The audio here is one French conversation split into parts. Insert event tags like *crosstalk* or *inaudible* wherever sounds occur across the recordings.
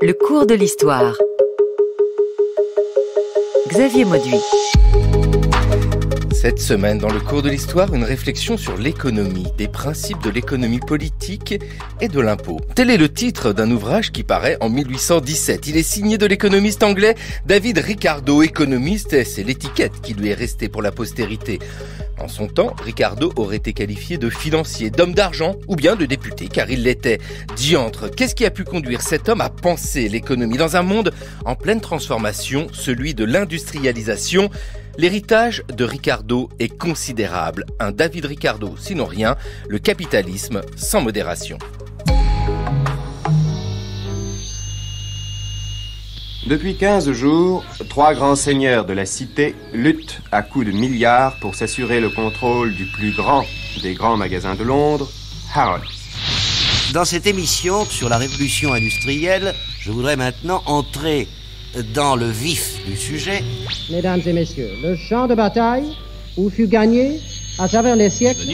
Le cours de l'histoire. Xavier Mauduit. Cette semaine, dans le cours de l'histoire, une réflexion sur l'économie, des principes de l'économie politique et de l'impôt. Tel est le titre d'un ouvrage qui paraît en 1817. Il est signé de l'économiste anglais David Ricardo, économiste, et c'est l'étiquette qui lui est restée pour la postérité. En son temps, Ricardo aurait été qualifié de financier, d'homme d'argent ou bien de député, car il l'était. Diantre, qu'est-ce qui a pu conduire cet homme à penser l'économie dans un monde en pleine transformation, celui de l'industrialisation L'héritage de Ricardo est considérable. Un David Ricardo, sinon rien, le capitalisme sans modération. Depuis 15 jours, trois grands seigneurs de la cité luttent à coups de milliards pour s'assurer le contrôle du plus grand des grands magasins de Londres, Harrods. Dans cette émission sur la révolution industrielle, je voudrais maintenant entrer dans le vif du sujet. Mesdames et messieurs, le champ de bataille où fut gagné, à travers les siècles,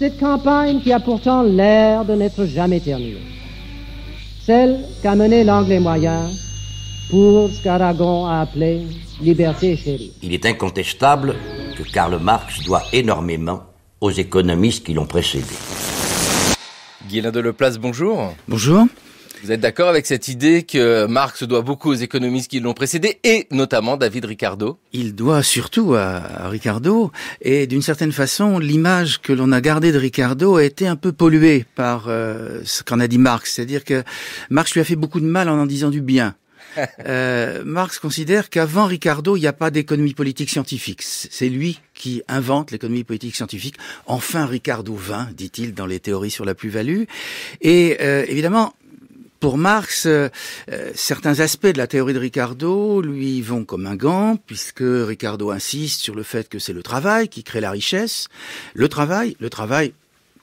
cette campagne qui a pourtant l'air de n'être jamais terminée. Celle qu'a menée l'anglais moyen pour ce qu'Aragon a appelé liberté chérie. Il est incontestable que Karl Marx doit énormément aux économistes qui l'ont précédé. Guylain Leplace, bonjour. Bonjour. Vous êtes d'accord avec cette idée que Marx doit beaucoup aux économistes qui l'ont précédé et notamment David Ricardo Il doit surtout à Ricardo et d'une certaine façon l'image que l'on a gardée de Ricardo a été un peu polluée par euh, ce qu'en a dit Marx, c'est-à-dire que Marx lui a fait beaucoup de mal en en disant du bien. Euh, Marx considère qu'avant Ricardo, il n'y a pas d'économie politique scientifique. C'est lui qui invente l'économie politique scientifique. Enfin, Ricardo vint, dit-il dans les théories sur la plus-value. Et euh, évidemment, pour Marx, euh, certains aspects de la théorie de Ricardo lui vont comme un gant, puisque Ricardo insiste sur le fait que c'est le travail qui crée la richesse. Le travail, le travail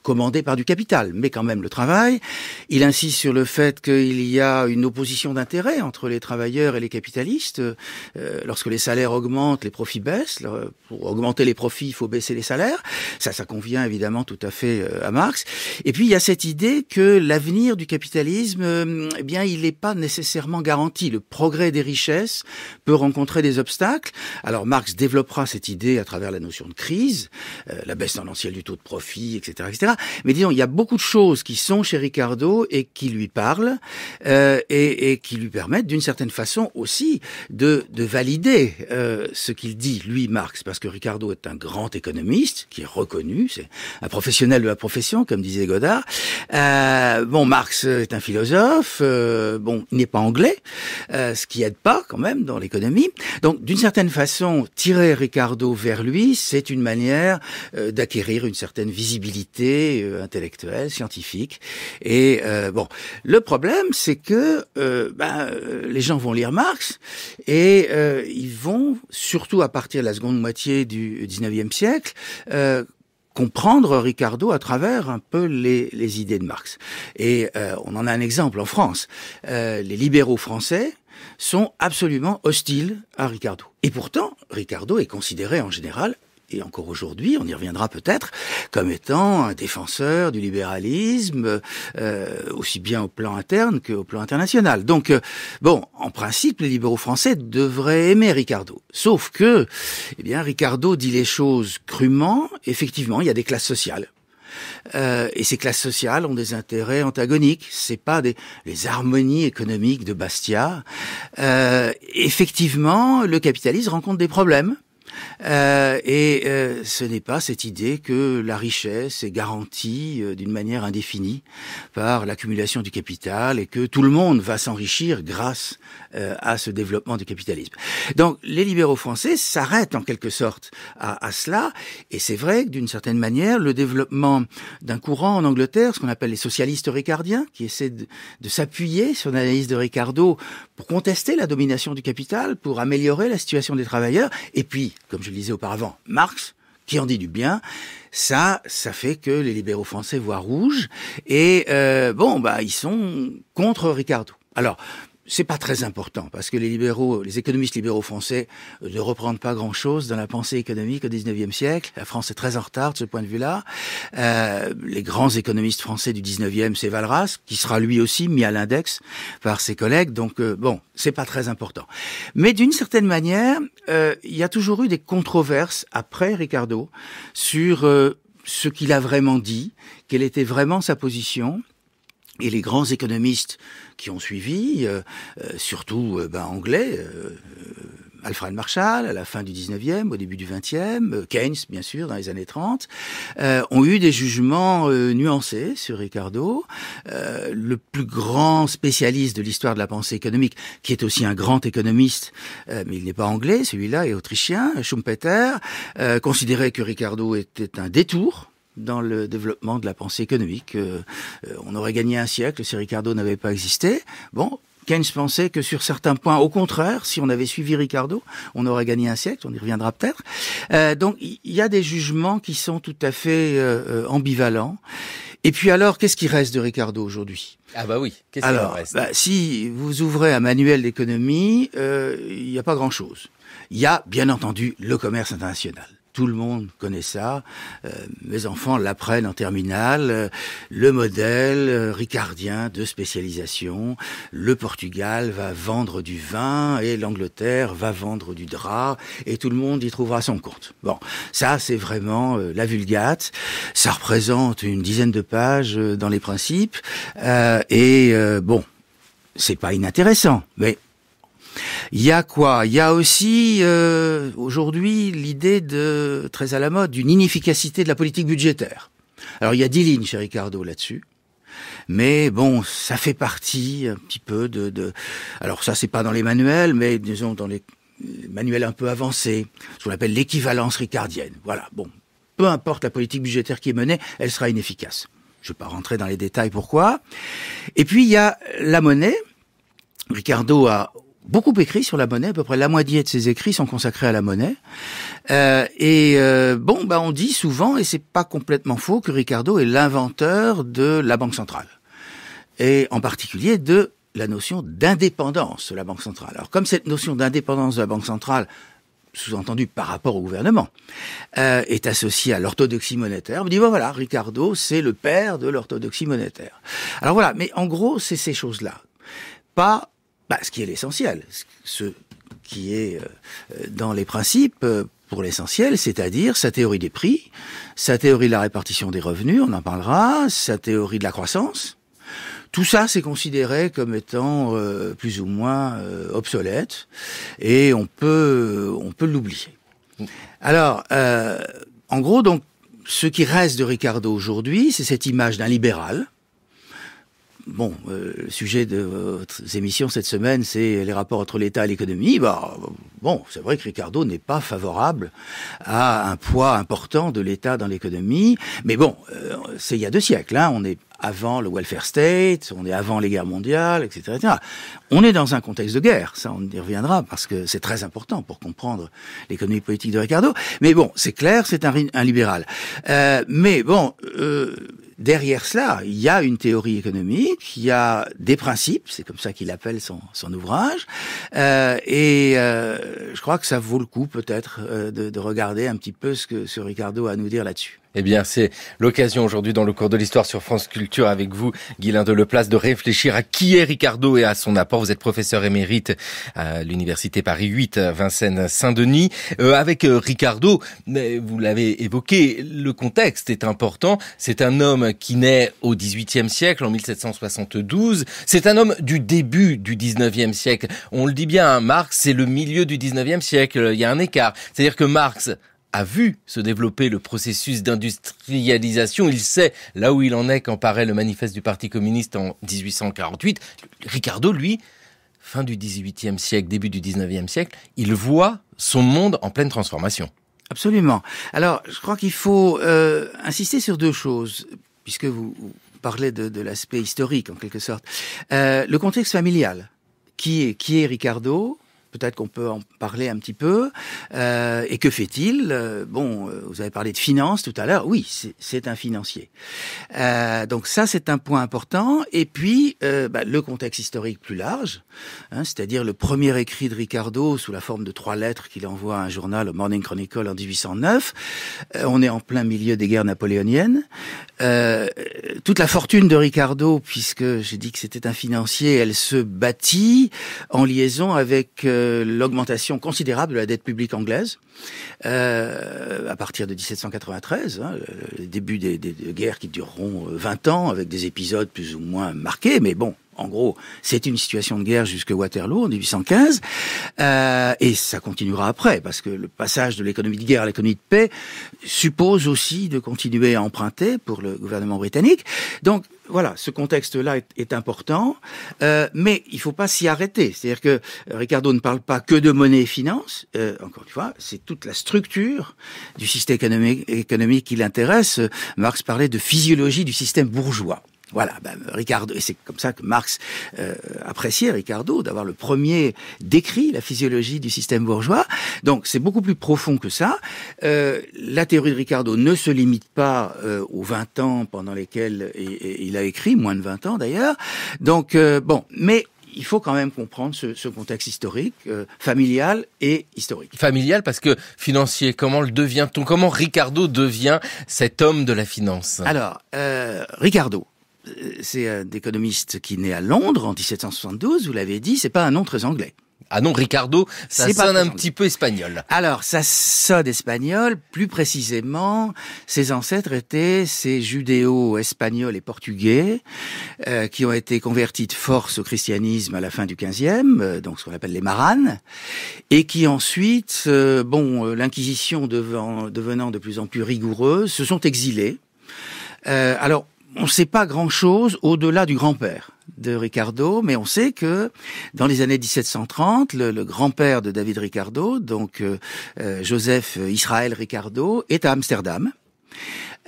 commandé par du capital, mais quand même le travail. Il insiste sur le fait qu'il y a une opposition d'intérêts entre les travailleurs et les capitalistes. Euh, lorsque les salaires augmentent, les profits baissent. Pour augmenter les profits, il faut baisser les salaires. Ça, ça convient évidemment tout à fait euh, à Marx. Et puis il y a cette idée que l'avenir du capitalisme, euh, eh bien, il n'est pas nécessairement garanti. Le progrès des richesses peut rencontrer des obstacles. Alors Marx développera cette idée à travers la notion de crise, la baisse tendancielle du taux de profit, etc., etc. Mais disons, il y a beaucoup de choses qui sont chez Ricardo et qui lui parlent euh, et, et, qui lui permettent d'une certaine façon aussi de, de valider euh, ce qu'il dit, lui, Marx, parce que Ricardo est un grand économiste qui est reconnu, c'est un professionnel de la profession, comme disait Godard. Euh, bon, Marx est un philosophe, euh, bon, il n'est pas anglais, euh, ce qui aide pas quand même dans l'économie. Donc, d'une certaine façon, tirer Ricardo vers lui, c'est une manière euh, d'acquérir une certaine visibilité euh, intellectuels, intellectuelle, scientifique. Et euh, bon, le problème, c'est que euh, ben, les gens vont lire Marx et ils vont, surtout à partir de la seconde moitié du 19e siècle, comprendre Ricardo à travers un peu les, les idées de Marx. Et on en a un exemple en France. les libéraux français, sont absolument hostiles à Ricardo. Et pourtant, Ricardo est considéré en général et encore aujourd'hui, on y reviendra peut-être, comme étant un défenseur du libéralisme, euh, aussi bien au plan interne qu'au plan international. Donc, euh, bon, en principe, les libéraux français devraient aimer Ricardo. Sauf que, eh bien, Ricardo dit les choses crûment. Effectivement, il y a des classes sociales. Euh, et ces classes sociales ont des intérêts antagoniques. C'est pas des les harmonies économiques de Bastia. effectivement, le capitalisme rencontre des problèmes. Euh, et euh, ce n'est pas cette idée que la richesse est garantie euh, d'une manière indéfinie par l'accumulation du capital et que tout le monde va s'enrichir grâce à ce développement du capitalisme. Donc les libéraux français s'arrêtent en quelque sorte à, cela et c'est vrai que d'une certaine manière le développement d'un courant en Angleterre, ce qu'on appelle les socialistes ricardiens, qui essaient de s'appuyer sur l'analyse de Ricardo pour contester la domination du capital, pour améliorer la situation des travailleurs. Et puis, comme je le disais auparavant, Marx, qui en dit du bien, ça, ça fait que les libéraux français voient rouge. Et euh, bon, bah, ils sont contre Ricardo. Alors, c'est pas très important parce que les libéraux, les économistes libéraux français euh, ne reprennent pas grand chose dans la pensée économique au 19e siècle. La France est très en retard de ce point de vue-là. Euh, les grands économistes français du 19e, c'est Valras, qui sera lui aussi mis à l'index par ses collègues. Donc euh, bon, c'est pas très important. Mais d'une certaine manière, euh, il y a toujours eu des controverses après Ricardo sur ce qu'il a vraiment dit, quelle était vraiment sa position. Et les grands économistes qui ont suivi, euh, euh, surtout euh, ben, anglais. Alfred Marshall, à la fin du 19e, au début du 20e, Keynes, bien sûr, dans les années 30, ont eu des jugements nuancés sur Ricardo. le plus grand spécialiste de l'histoire de la pensée économique, qui est aussi un grand économiste, mais il n'est pas anglais, celui-là est autrichien, Schumpeter, considérait que Ricardo était un détour dans le développement de la pensée économique. Euh, euh, on aurait gagné un siècle si Ricardo n'avait pas existé. Bon, Keynes pensait que sur certains points, au contraire, si on avait suivi Ricardo, on aurait gagné un siècle, on y reviendra peut-être. Euh, donc il y a des jugements qui sont tout à fait euh, euh, ambivalents. Et puis alors, qu'est-ce qui reste de Ricardo aujourd'hui Ah bah oui, qu'est-ce qui reste bah, Si vous ouvrez un manuel d'économie, il n'y a pas grand-chose. Il y a bien entendu le commerce international tout le monde connaît ça. Euh, mes enfants l'apprennent en terminale. Euh, le modèle euh, ricardien de spécialisation. Le Portugal va vendre du vin et l'Angleterre va vendre du drap et tout le monde y trouvera son compte. Bon, ça c'est vraiment la vulgate. Ça représente une dizaine de pages dans les principes et bon, c'est pas inintéressant, mais il y a quoi Il y a aussi euh, aujourd'hui l'idée de très à la mode d'une inefficacité de la politique budgétaire. Alors il y a dix lignes chez Ricardo là-dessus. Mais bon, ça fait partie un petit peu de, de... alors ça c'est pas dans les manuels, mais disons dans les manuels un peu avancés, ce qu'on appelle l'équivalence ricardienne. Voilà. Bon, peu importe la politique budgétaire qui est menée, elle sera inefficace. Je ne vais pas rentrer dans les détails pourquoi. Et puis il y a la monnaie. Ricardo a beaucoup écrit sur la monnaie, à peu près la moitié de ses écrits sont consacrés à la monnaie. Euh, et euh, bon, bah on dit souvent, et c'est pas complètement faux, que Ricardo est l'inventeur de la banque centrale, et en particulier de la notion d'indépendance de la banque centrale. Alors comme cette notion d'indépendance de la banque centrale sous-entendu par rapport au gouvernement, euh, est associée à l'orthodoxie monétaire. On dit, voilà, Ricardo, c'est le père de l'orthodoxie monétaire. Alors voilà, mais en gros, c'est ces choses-là. Pas bah, ce qui est l'essentiel, ce qui est euh, dans les principes euh, pour l'essentiel, c'est-à-dire sa théorie des prix, sa théorie de la répartition des revenus, on en parlera, sa théorie de la croissance. Tout ça, c'est considéré comme étant euh, plus ou moins obsolète et on peut, on peut l'oublier. Alors, en gros, donc, ce qui reste de Ricardo aujourd'hui, c'est cette image d'un libéral bon, euh, le sujet de votre émission cette semaine, c'est les rapports entre l'État et l'économie. Bah, bon, c'est vrai que Ricardo n'est pas favorable à un poids important de l'État dans l'économie. Mais bon, euh, c'est il y a deux siècles. Hein, on est avant le welfare state, on est avant les guerres mondiales, etc., On est dans un contexte de guerre, ça on y reviendra parce que c'est très important pour comprendre l'économie politique de Ricardo. Mais bon, c'est clair, c'est un, libéral. Euh, mais bon, euh, derrière cela, il y a une théorie économique, il y a des principes, c'est comme ça qu'il appelle son, son ouvrage, euh, et euh, je crois que ça vaut le coup peut-être euh, de, de regarder un petit peu ce que ce Ricardo a à nous dire là-dessus. Eh bien, c'est l'occasion aujourd'hui dans le cours de l'histoire sur France Culture avec vous, Guylain de Leplace, de réfléchir à qui est Ricardo et à son apport. Vous êtes professeur émérite à l'université Paris 8, Vincennes-Saint-Denis. Euh, avec euh, Ricardo, vous l'avez évoqué, le contexte est important. C'est un homme qui naît au XVIIIe siècle, en 1772. C'est un homme du début du XIXe siècle. On le dit bien, hein, Marx, c'est le milieu du XIXe siècle. Il y a un écart. C'est-à-dire que Marx a vu se développer le processus d'industrialisation. Il sait là où il en est quand paraît le manifeste du Parti communiste en 1848. Ricardo, lui, fin du 18e siècle, début du 19e siècle, il voit son monde en pleine transformation. Absolument. Alors, je crois qu'il faut euh, insister sur deux choses, puisque vous parlez de, l'aspect historique, en quelque sorte. Euh, le contexte familial. Qui est, qui est Ricardo Peut-être qu'on peut en parler un petit peu. Euh, et que fait-il euh, Bon, euh, vous avez parlé de finances tout à l'heure. Oui, c'est un financier. donc ça, c'est un point important. Et puis, bah, le contexte historique plus large, hein, c'est-à-dire le premier écrit de Ricardo sous la forme de trois lettres qu'il envoie à un journal, au Morning Chronicle, en 1809. on est en plein milieu des guerres napoléoniennes. toute la fortune de Ricardo, puisque j'ai dit que c'était un financier, elle se bâtit en liaison avec euh, l'augmentation considérable de la dette publique anglaise euh, à partir de 1793, hein, le début des, guerres qui dureront 20 euh, ans avec des épisodes plus ou moins marqués, mais bon. En gros, c'est une situation de guerre jusque Waterloo en 1815, et ça continuera après, parce que le passage de l'économie de guerre à l'économie de paix suppose aussi de continuer à emprunter pour le gouvernement britannique. Donc, voilà, ce contexte-là est, important, euh, mais il ne faut pas s'y arrêter. C'est-à-dire que euh, Ricardo ne parle pas que de monnaie et finance. Euh, encore une fois, c'est toute la structure du système économique qui l'intéresse. Marx parlait de physiologie du système bourgeois. Voilà, ben, Ricardo, et c'est comme ça que Marx euh, appréciait Ricardo, d'avoir le premier décrit la physiologie du système bourgeois. Donc c'est beaucoup plus profond que ça. Euh, la théorie de Ricardo ne se limite pas euh, aux 20 ans pendant lesquels il a écrit, moins de 20 ans d'ailleurs. Donc bon, mais il faut quand même comprendre ce, contexte historique, familial et historique. Familial parce que financier, comment le devient-on Comment Ricardo devient cet homme de la finance Alors, Ricardo, euh, c'est un économiste qui naît à Londres en 1772, vous l'avez dit, c'est pas un nom très anglais. Ah non, Ricardo, ça sonne un petit peu espagnol. Alors, ça sonne espagnol. Plus précisément, ses ancêtres étaient ces judéo-espagnols et portugais euh, qui ont été convertis de force au christianisme à la fin du 15e, euh, donc ce qu'on appelle les maranes, et qui ensuite, bon, l'inquisition devenant de plus en plus rigoureuse, se sont exilés. alors, on ne sait pas grand-chose au-delà du grand-père de Ricardo, mais on sait que dans les années 1730, le, grand-père de David Ricardo, donc euh, euh, Joseph euh, Israël Ricardo, est à Amsterdam.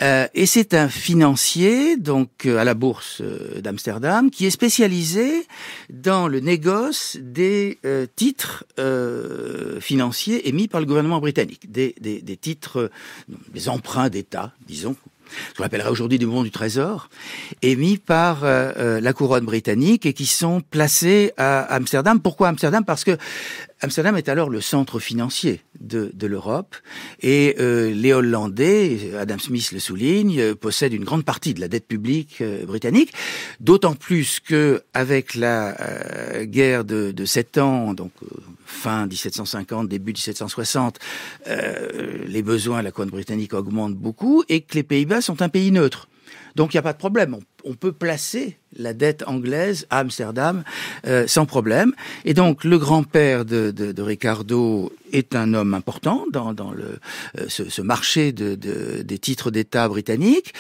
et c'est un financier donc à la bourse d'Amsterdam qui est spécialisé dans le négoce des titres financiers émis par le gouvernement britannique, des titres, des emprunts d'État, disons ce qu'on aujourd'hui du monde du trésor, émis par euh, euh, la couronne britannique et qui sont placés à Amsterdam. Pourquoi Amsterdam Parce que Amsterdam est alors le centre financier de, l'Europe et euh, les Hollandais, Adam Smith le souligne, possèdent une grande partie de la dette publique britannique, d'autant plus que avec la guerre de, de ans, donc fin 1750, début 1760, euh, les besoins de la couronne britannique augmentent beaucoup et que les Pays-Bas sont un pays neutre. Donc il n'y a pas de problème. On, peut placer la dette anglaise à Amsterdam euh, sans problème. Et donc le grand-père de, de, Ricardo est un homme important dans, dans le, euh, ce, ce, marché de, des titres d'État britanniques.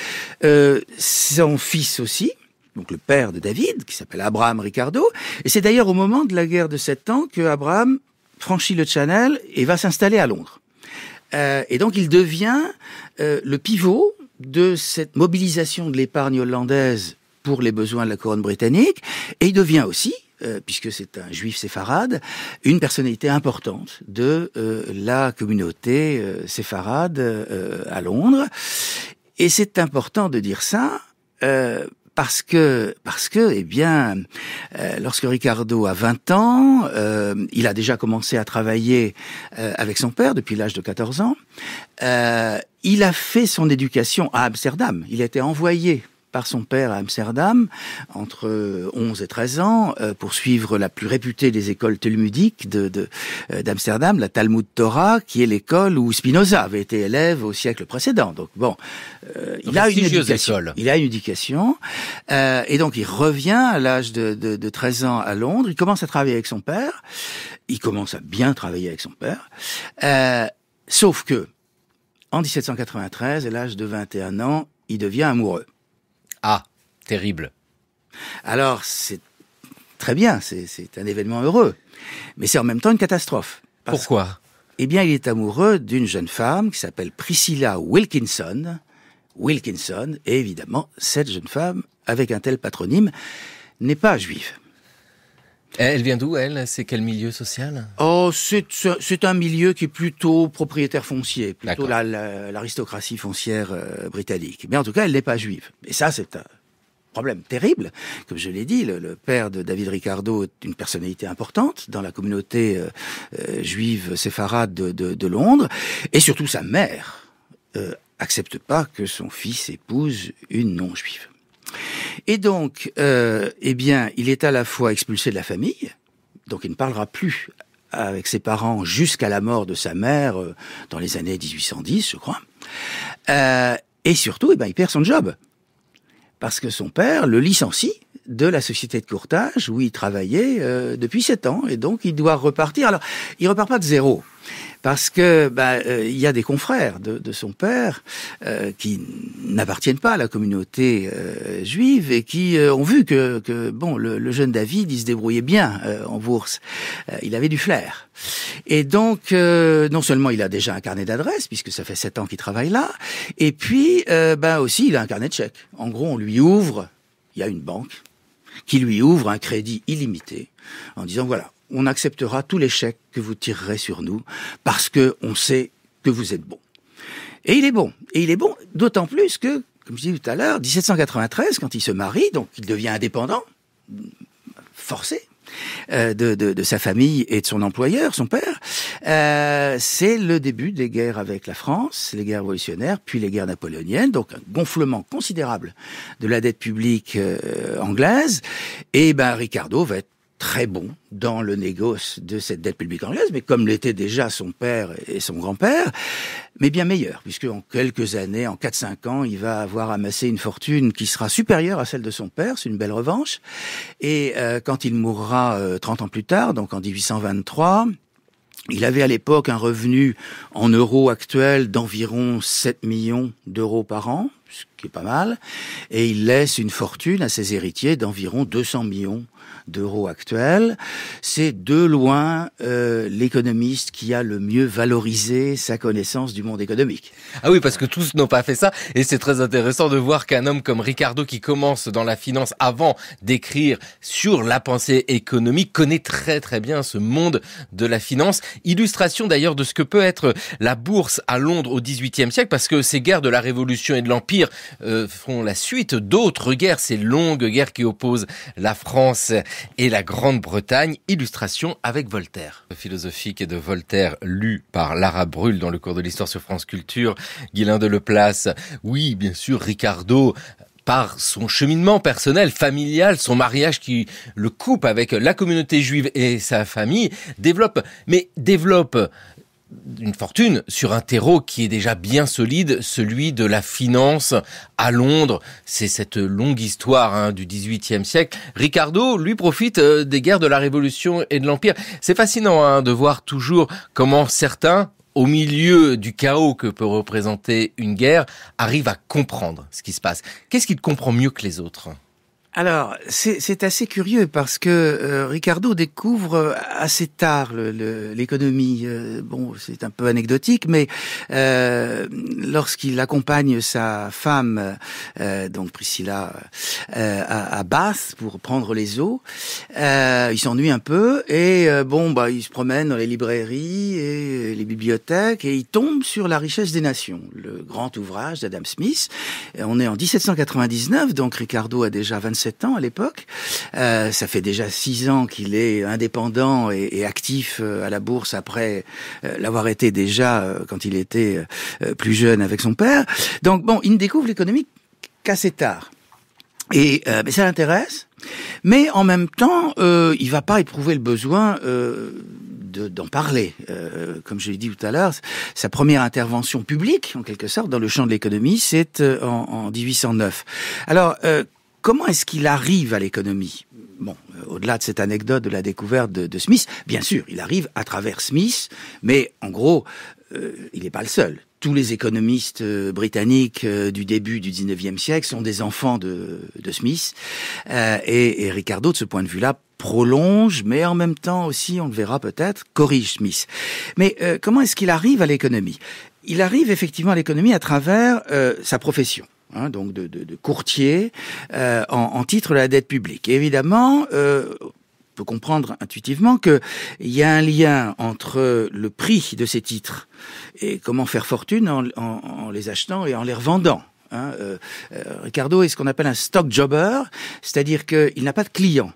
son fils aussi donc le père de David, qui s'appelle Abraham Ricardo. Et c'est d'ailleurs au moment de la guerre de sept ans que Abraham franchit le Channel et va s'installer à Londres. Euh, et donc il devient euh, le pivot de cette mobilisation de l'épargne hollandaise pour les besoins de la couronne britannique, et il devient aussi, euh, puisque c'est un juif séfarade, une personnalité importante de la communauté séfarade à Londres. Et c'est important de dire ça, euh, parce que parce que eh bien euh, lorsque Ricardo a 20 ans, euh, il a déjà commencé à travailler euh, avec son père depuis l'âge de 14 ans. il a fait son éducation à Amsterdam. Il a été envoyé par son père à Amsterdam, entre 11 euh, et 13 ans, euh, pour suivre la plus réputée des écoles talmudiques euh, d'Amsterdam, de, la Talmud Torah, qui est l'école où Spinoza avait été élève au siècle précédent. Donc bon, il, a une éducation, il a une éducation. et donc il revient à l'âge de, de, 13 ans à Londres, il commence à travailler avec son père, il commence à bien travailler avec son père, sauf que en 1793, à l'âge de 21 ans, il devient amoureux. Ah, terrible. Alors, c'est très bien, c'est un événement heureux. Mais c'est en même temps une catastrophe. Pourquoi Eh bien, il est amoureux d'une jeune femme qui s'appelle Priscilla Wilkinson. Wilkinson, et évidemment, cette jeune femme, avec un tel patronyme, n'est pas juive. Elle vient d'où, elle C'est quel milieu social Oh, c'est un milieu qui est plutôt propriétaire foncier, plutôt l'aristocratie foncière euh, britannique. Mais en tout cas, elle n'est pas juive. Et ça, c'est un problème terrible. Comme je l'ai dit, le, père de David Ricardo est une personnalité importante dans la communauté euh, euh, juive séfarade de, Londres. Et surtout, sa mère euh, accepte pas que son fils épouse une non-juive. Et donc, euh, eh bien, il est à la fois expulsé de la famille, donc il ne parlera plus avec ses parents jusqu'à la mort de sa mère euh, dans les années 1810, je crois. Euh, et surtout, eh ben, il perd son job parce que son père le licencie de la société de courtage où il travaillait depuis sept ans et donc il doit repartir. Alors, il repart pas de zéro parce que bah, euh, il y a des confrères de, de son père euh, qui n'appartiennent pas à la communauté euh, juive et qui ont vu que, que bon le, jeune David il se débrouillait bien en bourse, il avait du flair et donc non seulement il a déjà un carnet d'adresse puisque ça fait sept ans qu'il travaille là et puis ben aussi il a un carnet de chèques. En gros on lui ouvre, il y a une banque qui lui ouvre un crédit illimité en disant voilà on acceptera tout l'échec que vous tirerez sur nous parce que on sait que vous êtes bon. Et il est bon. Et il est bon d'autant plus que, comme je disais tout à l'heure, 1793, quand il se marie, donc il devient indépendant, forcé, euh, de, sa famille et de son employeur, son père. Euh, c'est le début des guerres avec la France, les guerres révolutionnaires, puis les guerres napoléoniennes, donc un gonflement considérable de la dette publique euh, anglaise. Et ben Ricardo va être très bon dans le négoce de cette dette publique anglaise, mais comme l'était déjà son père et son grand-père, mais bien meilleur, puisque en quelques années, en 4-5 ans, il va avoir amassé une fortune qui sera supérieure à celle de son père, c'est une belle revanche, et euh, quand il mourra 30 euh, ans plus tard, donc en 1823, il avait à l'époque un revenu en euros actuels d'environ 7 millions d'euros par an, ce qui est pas mal, et il laisse une fortune à ses héritiers d'environ 200 millions d'euros actuels. C'est de loin euh, l'économiste qui a le mieux valorisé sa connaissance du monde économique. Ah oui, parce que tous n'ont pas fait ça. Et c'est très intéressant de voir qu'un homme comme Ricardo, qui commence dans la finance avant d'écrire sur la pensée économique, connaît très très bien ce monde de la finance. Illustration d'ailleurs de ce que peut être la bourse à Londres au XVIIIe siècle, parce que ces guerres de la Révolution et de l'Empire euh, font la suite d'autres guerres, ces longues guerres qui opposent la France et la Grande-Bretagne. Illustration avec Voltaire. Philosophique et de Voltaire lu par Lara brûle dans le cours de l'histoire sur France Culture. Guilain de Leplace. Oui, bien sûr, Ricardo par son cheminement personnel, familial, son mariage qui le coupe avec la communauté juive et sa famille, développe, mais développe une fortune sur un terreau qui est déjà bien solide, celui de la finance à Londres. C'est cette longue histoire hein, du XVIIIe siècle. Ricardo, lui, profite euh, des guerres de la Révolution et de l'Empire. C'est fascinant hein, de voir toujours comment certains, au milieu du chaos que peut représenter une guerre, arrivent à comprendre ce qui se passe. Qu'est-ce qu'il comprend mieux que les autres alors, c'est assez curieux parce que euh, Ricardo découvre euh, assez tard l'économie. Euh, bon, c'est un peu anecdotique, mais lorsqu'il accompagne sa femme, donc Priscilla, à, à, Bath pour prendre les eaux, il s'ennuie un peu et bon, bah, il se promène dans les librairies et les bibliothèques et il tombe sur La richesse des nations, le grand ouvrage d'Adam Smith. on est en 1799, donc Ricardo a déjà 27 ans à l'époque. Euh, ça fait déjà six ans qu'il est indépendant et, actif euh, à la bourse après euh, l'avoir été déjà quand il était plus jeune avec son père. Donc bon, il ne découvre l'économie qu'assez tard. Et ça l'intéresse, mais en même temps, il il va pas éprouver le besoin d'en parler. comme je l'ai dit tout à l'heure, sa première intervention publique, en quelque sorte, dans le champ de l'économie, c'est en, en, 1809. Alors comment est-ce qu'il arrive à l'économie Bon, euh, au-delà de cette anecdote de la découverte de, Smith, bien sûr, il arrive à travers Smith, mais en gros, euh, il n'est pas le seul. Tous les économistes euh, britanniques du début du 19e siècle sont des enfants de, Smith. Et, Ricardo, de ce point de vue-là, prolonge, mais en même temps aussi, on le verra peut-être, corrige Smith. Mais comment est-ce qu'il arrive à l'économie Il arrive effectivement à l'économie à travers sa profession. Hein, donc de, de, courtier euh, en, en, titre de la dette publique. évidemment, euh, on peut comprendre intuitivement qu'il y a un lien entre le prix de ces titres et comment faire fortune en, les achetant et en les revendant. Hein. Euh, Ricardo est ce qu'on appelle un stock jobber, c'est-à-dire qu'il n'a pas de client.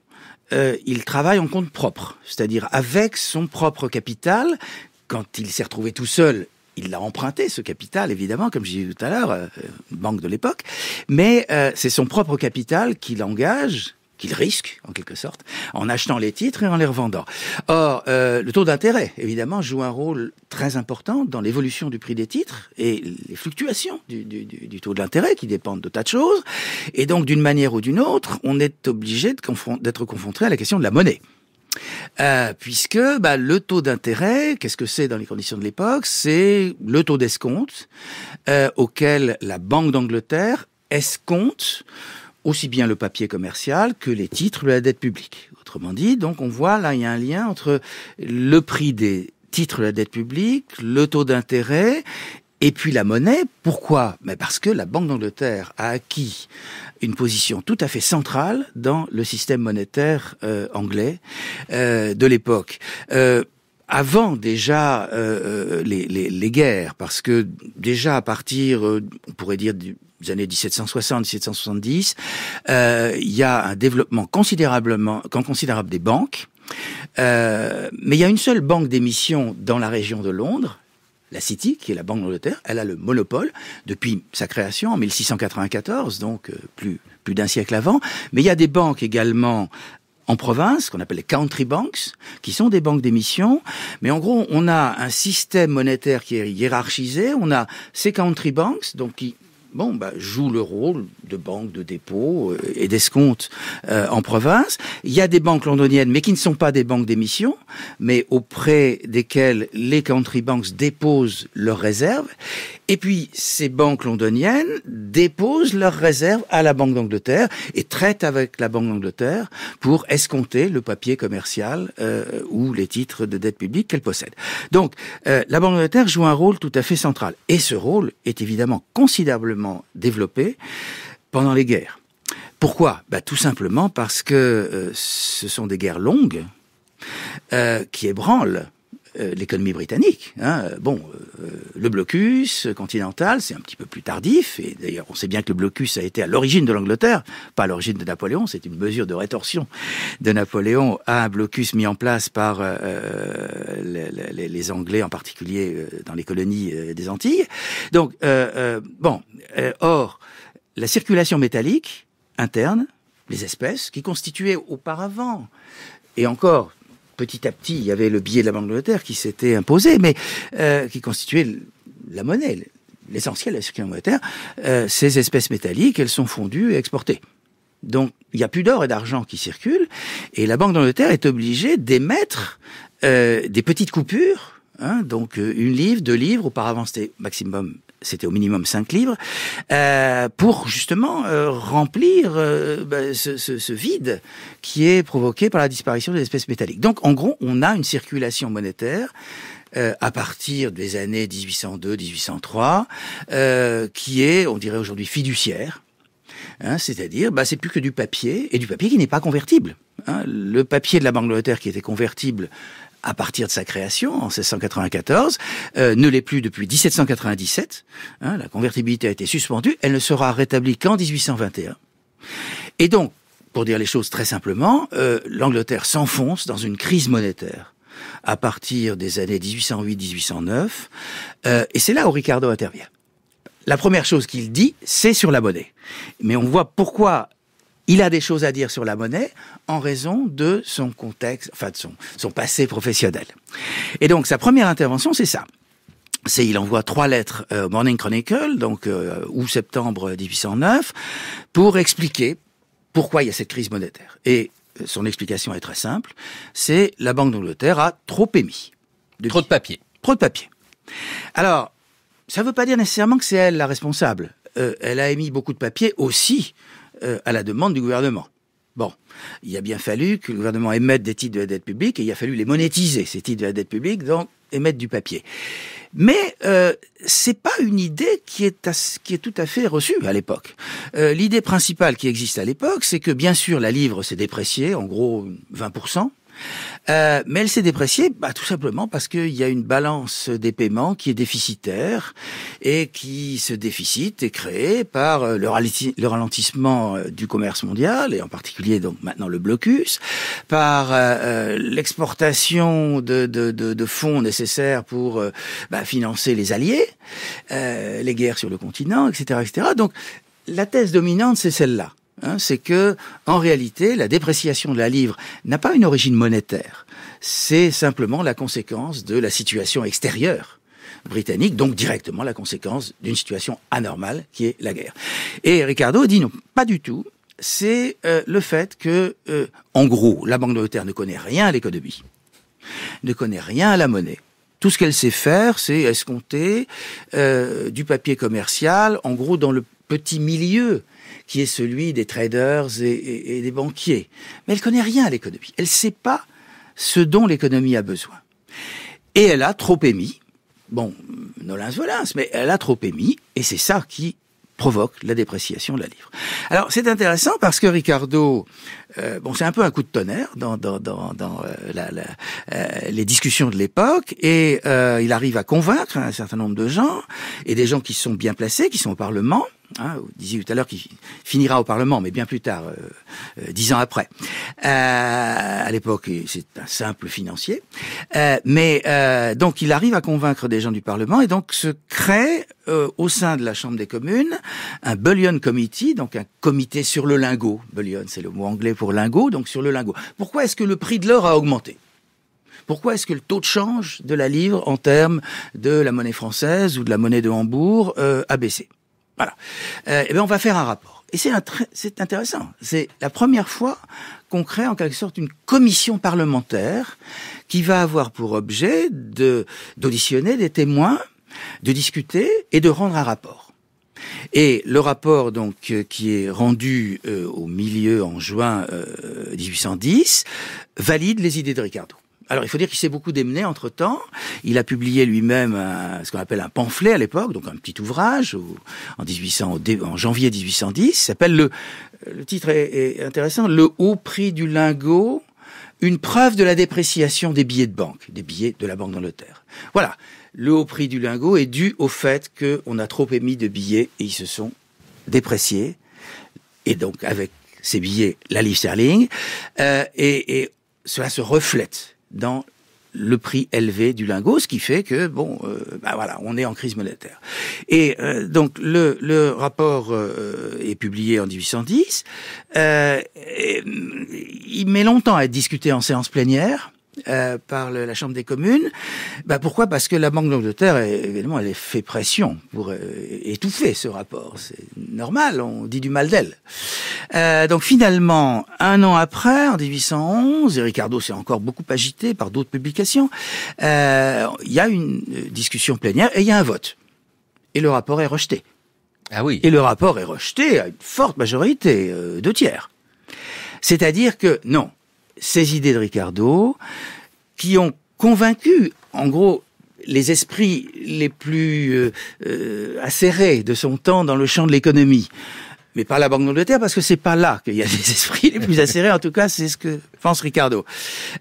il travaille en compte propre, c'est-à-dire avec son propre capital, quand il s'est retrouvé tout seul, il l'a emprunté, ce capital, évidemment, comme j'ai dit tout à l'heure, euh, banque de l'époque, mais euh, c'est son propre capital qu'il engage qu'il risque, en quelque sorte, en achetant les titres et en les revendant. Or, euh, le taux d'intérêt, évidemment, joue un rôle très important dans l'évolution du prix des titres et les fluctuations du, du, du taux d'intérêt qui dépendent de tas de choses. Et donc, d'une manière ou d'une autre, on est obligé d'être confronté à la question de la monnaie. Euh, puisque bah, le taux d'intérêt, qu'est-ce que c'est dans les conditions de l'époque C'est le taux d'escompte euh, auquel la Banque d'Angleterre escompte aussi bien le papier commercial que les titres de la dette publique. Autrement dit, donc on voit là, il y a un lien entre le prix des titres de la dette publique, le taux d'intérêt et puis la monnaie, pourquoi Mais Parce que la Banque d'Angleterre a acquis une position tout à fait centrale dans le système monétaire euh, anglais euh, de l'époque. Euh, avant déjà les, guerres, parce que déjà à partir, on pourrait dire des années 1760-1770, il y a un développement considérablement, considérable des banques. mais il y a une seule banque d'émission dans la région de Londres, la City, qui est la Banque d'Angleterre, elle a le monopole depuis sa création en 1694, donc euh, plus, plus d'un siècle avant. Mais il y a des banques également en province, qu'on appelle les country banks, qui sont des banques d'émission. Mais en gros, on a un système monétaire qui est hiérarchisé. On a ces country banks, donc qui bon, bah, joue le rôle de banque de dépôt euh, et d'escompte euh, en province. Il y a des banques londoniennes, mais qui ne sont pas des banques d'émission, mais auprès desquelles les country banks déposent leurs réserves. Et puis, ces banques londoniennes déposent leurs réserves à la Banque d'Angleterre et traitent avec la Banque d'Angleterre pour escompter le papier commercial euh, ou les titres de dette publique qu'elle possède. Donc, euh, la Banque d'Angleterre joue un rôle tout à fait central. Et ce rôle est évidemment considérablement développé pendant les guerres. Pourquoi bah, Tout simplement parce que euh, ce sont des guerres longues qui ébranlent euh, l'économie britannique. Hein. Bon, euh, le blocus continental, c'est un petit peu plus tardif, et d'ailleurs on sait bien que le blocus a été à l'origine de l'Angleterre, pas à l'origine de Napoléon, c'est une mesure de rétorsion de Napoléon à un blocus mis en place par euh, les, les, les, Anglais, en particulier dans les colonies des Antilles. Donc, bon, or, la circulation métallique interne, les espèces, qui constituaient auparavant, et encore petit à petit, il y avait le billet de la Banque d'Angleterre qui s'était imposé, mais euh, qui constituait la monnaie, l'essentiel de la circulation monétaire. ces espèces métalliques, elles sont fondues et exportées. Donc, il n'y a plus d'or et d'argent qui circulent, et la Banque d'Angleterre est obligée d'émettre euh, des petites coupures hein, donc euh, une livre, deux livres, auparavant c'était maximum c'était au minimum 5 livres, euh, pour justement euh, remplir euh, bah, ce, vide qui est provoqué par la disparition des espèces métalliques. Donc en gros, on a une circulation monétaire. à partir des années 1802-1803, qui est, on dirait aujourd'hui, fiduciaire, hein, c'est-à-dire, bah, c'est plus que du papier, et du papier qui n'est pas convertible. Hein. Le papier de la Banque d'Angleterre qui était convertible à partir de sa création en 1694, euh, ne l'est plus depuis 1797. Hein, la convertibilité a été suspendue, elle ne sera rétablie qu'en 1821. Et donc, pour dire les choses très simplement, euh, l'Angleterre s'enfonce dans une crise monétaire à partir des années 1808-1809, euh, et c'est là où Ricardo intervient. La première chose qu'il dit, c'est sur la monnaie. Mais on voit pourquoi il a des choses à dire sur la monnaie en raison de son contexte, enfin de son, son passé professionnel. Et donc sa première intervention, c'est ça. C'est il envoie trois lettres euh, au Morning Chronicle, donc euh, août septembre 1809, euh, pour expliquer pourquoi il y a cette crise monétaire. Et son explication est très simple, c'est la Banque d'Angleterre a trop émis. De trop de papier. Trop de papier. Alors, ça ne veut pas dire nécessairement que c'est elle la responsable. elle a émis beaucoup de papier aussi euh, à la demande du gouvernement. Bon, il a bien fallu que le gouvernement émette des titres de la dette publique et il a fallu les monétiser, ces titres de la dette publique, donc émettre du papier. Mais euh, c'est pas une idée qui est, qui est tout à fait reçue à l'époque. Euh, l'idée principale qui existe à l'époque, c'est que bien sûr la livre s'est dépréciée, en gros 20%, euh, mais elle s'est dépréciée bah, tout simplement parce qu'il y a une balance des paiements qui est déficitaire et qui ce déficit est créé par euh, le, ralentissement euh, du commerce mondial et en particulier donc maintenant le blocus, par l'exportation de, fonds nécessaires pour bah, financer les alliés, les guerres sur le continent, etc., etc. Donc la thèse dominante c'est celle-là. Hein, c'est que en réalité, la dépréciation de la livre n'a pas une origine monétaire. C'est simplement la conséquence de la situation extérieure britannique, donc directement la conséquence d'une situation anormale qui est la guerre. Et Ricardo dit non, pas du tout. C'est euh, le fait que, euh, en gros, la Banque de d'Angleterre ne connaît rien à l'économie, ne connaît rien à la monnaie. Tout ce qu'elle sait faire, c'est escompter euh, du papier commercial, en gros dans le petit milieu qui est celui des traders et, des banquiers. Mais elle connaît rien à l'économie. Elle ne sait pas ce dont l'économie a besoin. Et elle a trop émis. Bon, Nolens volens, mais elle a trop émis, et c'est ça qui provoque la dépréciation de la livre. Alors c'est intéressant parce que Ricardo, euh, bon c'est un peu un coup de tonnerre dans dans dans, dans euh, euh, les discussions de l'époque et il arrive à convaincre un certain nombre de gens et des gens qui sont bien placés, qui sont au Parlement. Ah, vous disiez tout à l'heure qu'il finira au Parlement, mais bien plus tard, euh, euh, dix ans après. Euh, à l'époque, c'est un simple financier. mais donc, il arrive à convaincre des gens du Parlement et donc se crée au sein de la Chambre des communes un Bullion Committee, donc un comité sur le lingot. Bullion, c'est le mot anglais pour lingot, donc sur le lingot. Pourquoi est-ce que le prix de l'or a augmenté pourquoi est-ce que le taux de change de la livre en termes de la monnaie française ou de la monnaie de Hambourg a baissé voilà. Euh, eh bien, on va faire un rapport. Et c'est intéressant. C'est la première fois qu'on crée en quelque sorte une commission parlementaire qui va avoir pour objet de d'auditionner des témoins, de discuter et de rendre un rapport. Et le rapport donc euh, qui est rendu euh, au milieu en juin 1810 valide les idées de Ricardo. Alors, il faut dire qu'il s'est beaucoup démené entre-temps. Il a publié lui-même euh, ce qu'on appelle un pamphlet à l'époque, donc un petit ouvrage, en, en janvier 1810, s'appelle le, le titre est, intéressant, Le haut prix du lingot, une preuve de la dépréciation des billets de banque, des billets de la Banque d'Angleterre. Voilà. Le haut prix du lingot est dû au fait qu'on a trop émis de billets et ils se sont dépréciés. Et donc, avec ces billets, la livre sterling. Euh, et cela se reflète dans le prix élevé du lingot, ce qui fait que bon, euh, bah voilà, on est en crise monétaire. Et euh, donc le, le rapport euh, est publié en 1810. Mm, il met longtemps à être discuté en séance plénière. Euh, par la Chambre des communes. Bah pourquoi Parce que la Banque d'Angleterre, eh, évidemment, elle fait pression pour euh, étouffer ce rapport. C'est normal, on dit du mal d'elle. Euh, donc finalement, un an après, en 1811, et Ricardo s'est encore beaucoup agité par d'autres publications, il y a une discussion plénière et il y a un vote. Et le rapport est rejeté. Ah oui. Et le rapport est rejeté à une forte majorité, de tiers. C'est-à-dire que non, ces idées de Ricardo qui ont convaincu, en gros, les esprits les plus euh, euh, acérés de son temps dans le champ de l'économie. Mais pas la Banque d'Angleterre, parce que c'est pas là qu'il y a des *laughs* esprits les plus acérés. En tout cas, c'est ce que pense Ricardo.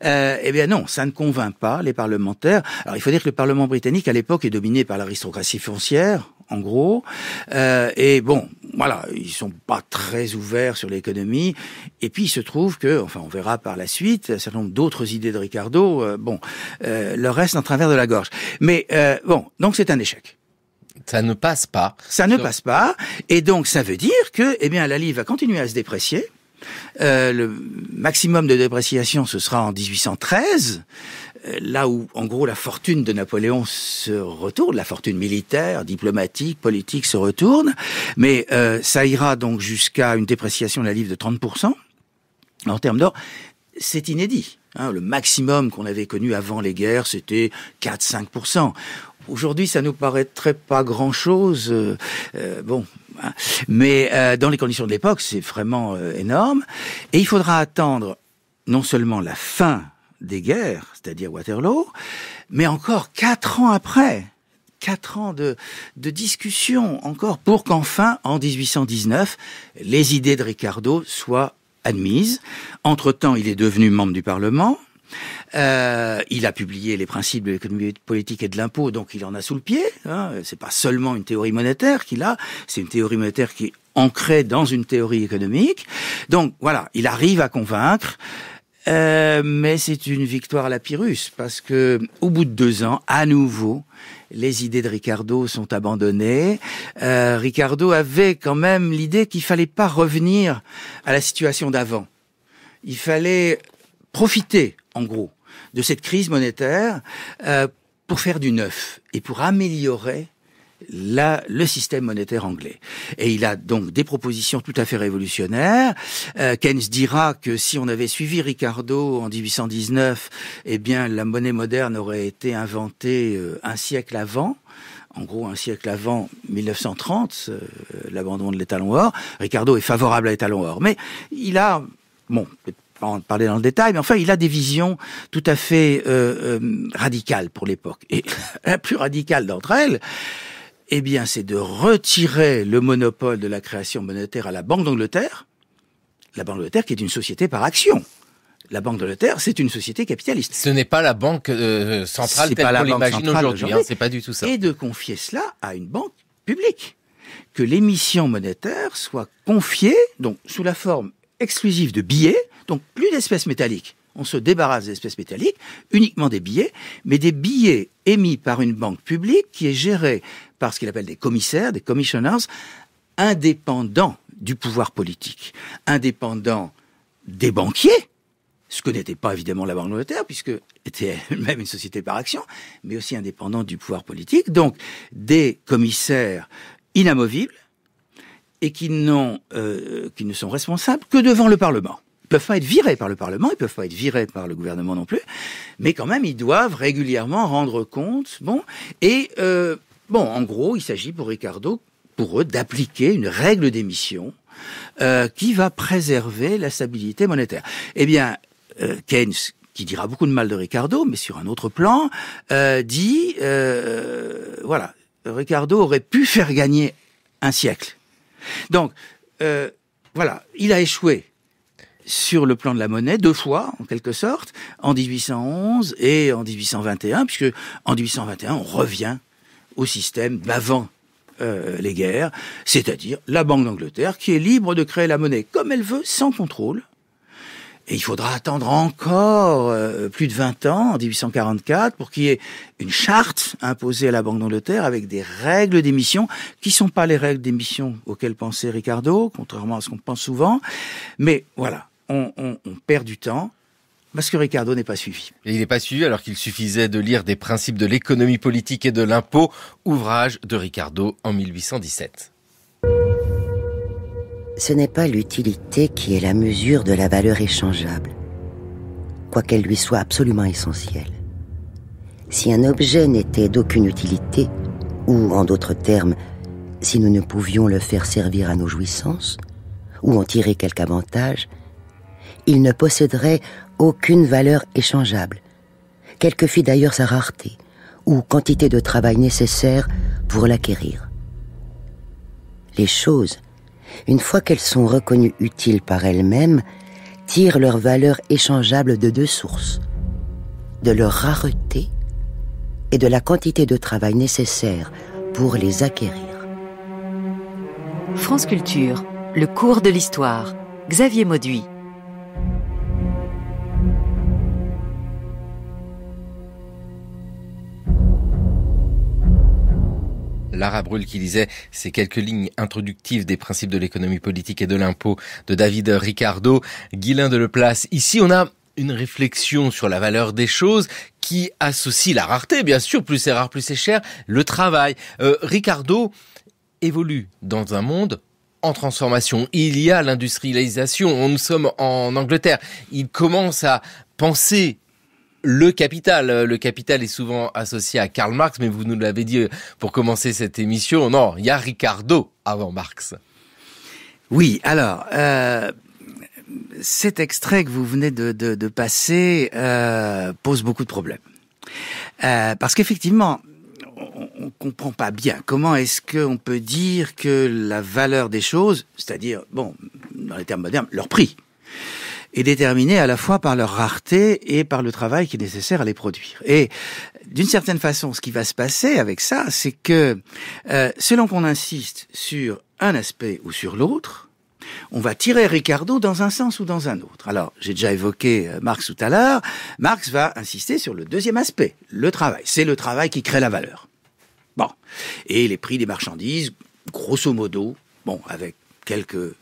Euh, eh bien non, ça ne convainc pas les parlementaires. Alors il faut dire que le Parlement britannique à l'époque est dominé par l'aristocratie foncière, en gros. Euh, et bon, voilà, ils sont pas très ouverts sur l'économie. Et puis il se trouve que, enfin, on verra par la suite, un certain nombre d'autres idées de Ricardo, euh, bon, euh, leur reste en travers de la gorge. Mais euh, bon, donc c'est un échec. Ça ne passe pas. Ça ne passe pas. Et donc ça veut dire que, eh bien, la livre va continuer à se déprécier. Euh, le maximum de dépréciation, ce sera en 1813. Euh, là où, en gros, la fortune de Napoléon se retourne, la fortune militaire, diplomatique, politique se retourne, mais euh, ça ira donc jusqu'à une dépréciation de la livre de 30% en termes d'or, c'est inédit. Hein. le maximum qu'on avait connu avant les guerres, c'était 4-5%. Aujourd'hui, ça nous paraîtrait pas grand-chose. Euh, bon, hein. mais dans les conditions de l'époque, c'est vraiment énorme. Et il faudra attendre non seulement la fin des guerres, c'est-à-dire Waterloo, mais encore quatre ans après, quatre ans de, de discussion encore pour qu'enfin, en 1819, les idées de Ricardo soient admises. Entre-temps, il est devenu membre du Parlement. Euh, il a publié les principes de l'économie politique et de l'impôt, donc il en a sous le pied. Hein. C'est pas seulement une théorie monétaire qu'il a, c'est une théorie monétaire qui est ancrée dans une théorie économique. Donc voilà, il arrive à convaincre euh, mais c'est une victoire à la Pyrrhus parce que au bout de deux ans, à nouveau, les idées de Ricardo sont abandonnées. Euh, Ricardo avait quand même l'idée qu'il ne fallait pas revenir à la situation d'avant. Il fallait profiter, en gros, de cette crise monétaire euh, pour faire du neuf et pour améliorer la, le système monétaire anglais. Et il a donc des propositions tout à fait révolutionnaires. Euh, Keynes dira que si on avait suivi Ricardo en 1819, eh bien la monnaie moderne aurait été inventée euh, un siècle avant en gros un siècle avant 1930, euh, l'abandon de l'étalon or. Ricardo est favorable à l'étalon or, mais il a, bon, parler dans le détail, mais enfin, il a des visions tout à fait radicales pour l'époque. Et *laughs* la plus radicale d'entre elles, eh bien, c'est de retirer le monopole de la création monétaire à la Banque d'Angleterre, la Banque d'Angleterre qui est une société par action. La Banque d'Angleterre, c'est une société capitaliste. Ce n'est pas la banque euh, centrale telle qu'on l'imagine hein, aujourd'hui. c'est pas du tout ça. Et de confier cela à une banque publique, que l'émission monétaire soit confiée donc sous la forme exclusive de billets, donc plus d'espèces métalliques on se débarrasse des espèces métalliques, uniquement des billets, mais des billets émis par une banque publique qui est gérée par ce qu'il appelle des commissaires, des commissioners, indépendants du pouvoir politique, indépendants des banquiers, ce que n'était pas évidemment la Banque notaire, puisque était elle-même une société par action, mais aussi indépendants du pouvoir politique, donc des commissaires inamovibles et qui euh, ne sont responsables que devant le Parlement peuvent pas être virés par le Parlement, ils peuvent pas être virés par le gouvernement non plus, mais quand même, ils doivent régulièrement rendre compte. Bon, et euh, bon, en gros, il s'agit pour Ricardo, pour eux, d'appliquer une règle d'émission euh, qui va préserver la stabilité monétaire. Eh bien, euh, Keynes, qui dira beaucoup de mal de Ricardo, mais sur un autre plan, dit voilà, Ricardo aurait pu faire gagner un siècle. Donc voilà, il a échoué sur le plan de la monnaie deux fois, en quelque sorte, en 1811 et en 1821, puisque en 1821, on revient au système d'avant euh, les guerres, c'est-à-dire la Banque d'Angleterre qui est libre de créer la monnaie comme elle veut, sans contrôle. Et il faudra attendre encore euh, plus de 20 ans, en 1844, pour qu'il y ait une charte imposée à la Banque d'Angleterre avec des règles d'émission qui ne sont pas les règles d'émission auxquelles pensait Ricardo, contrairement à ce qu'on pense souvent. Mais voilà, on, perd du temps. Parce que Ricardo n'est pas suivi. Et il n'est pas suivi alors qu'il suffisait de lire des principes de l'économie politique et de l'impôt, ouvrage de Ricardo en 1817. Ce n'est pas l'utilité qui est la mesure de la valeur échangeable, quoiqu'elle lui soit absolument essentielle. Si un objet n'était d'aucune utilité, ou en d'autres termes, si nous ne pouvions le faire servir à nos jouissances, ou en tirer quelque avantage, il ne posséderait aucune valeur échangeable, quelle que fût d'ailleurs sa rareté ou quantité de travail nécessaire pour l'acquérir. Les choses, une fois qu'elles sont reconnues utiles par elles-mêmes, tirent leur valeur échangeable de deux sources, de leur rareté et de la quantité de travail nécessaire pour les acquérir. France Culture, le cours de l'histoire. Xavier Mauduit. Lara qui disait ces quelques lignes introductives des principes de l'économie politique et de l'impôt de David Ricardo, Guilain de Leplace. Ici, on a une réflexion sur la valeur des choses qui associe la rareté, bien sûr, plus c'est rare, plus c'est cher, le travail. Euh, Ricardo évolue dans un monde en transformation. Il y a l'industrialisation. Nous sommes en Angleterre. Il commence à penser le capital. Euh, le capital est souvent associé à Karl Marx, mais vous nous l'avez dit euh, pour commencer cette émission. Non, il y a Ricardo avant Marx. Oui, alors, euh, cet extrait que vous venez de, passer pose beaucoup de problèmes. parce qu'effectivement, on ne comprend pas bien comment est-ce qu'on peut dire que la valeur des choses, c'est-à-dire, bon, dans les termes modernes, leur prix, est déterminée à la fois par leur rareté et par le travail qui est nécessaire à les produire. Et d'une certaine façon, ce qui va se passer avec ça, c'est que euh, selon qu'on insiste sur un aspect ou sur l'autre, on va tirer Ricardo dans un sens ou dans un autre. Alors, j'ai déjà évoqué euh, Marx tout à l'heure. Marx va insister sur le deuxième aspect, le travail. C'est le travail qui crée la valeur. Bon. Et les prix des marchandises, grosso modo, bon, avec quelques euh,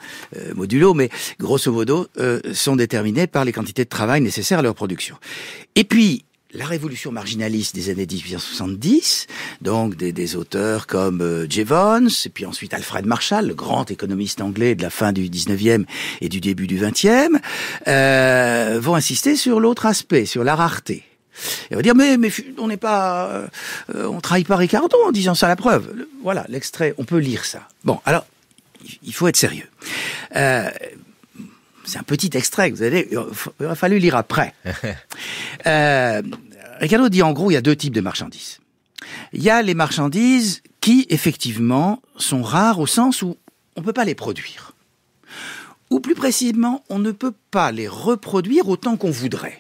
modulos, mais grosso modo, euh, sont déterminés par les quantités de travail nécessaires à leur production. Et puis, la révolution marginaliste des années 1870, donc des, des auteurs comme euh, Jevons, et puis ensuite Alfred Marshall, le grand économiste anglais de la fin du 19e et du début du 20e, euh, vont insister sur l'autre aspect, sur la rareté. Et on va dire mais mais on n'est pas euh, euh, on trahit pas Ricardo en disant ça la preuve. voilà l'extrait, on peut lire ça. Bon alors il faut être sérieux. Euh, c'est un petit extrait, vous allez, il aurait fallu lire après. *laughs* Euh, Ricardo dit en gros, il y a deux types de marchandises. Il y a les marchandises qui, effectivement, sont rares au sens où on ne peut pas les produire. Ou plus précisément, on ne peut pas les reproduire autant qu'on voudrait.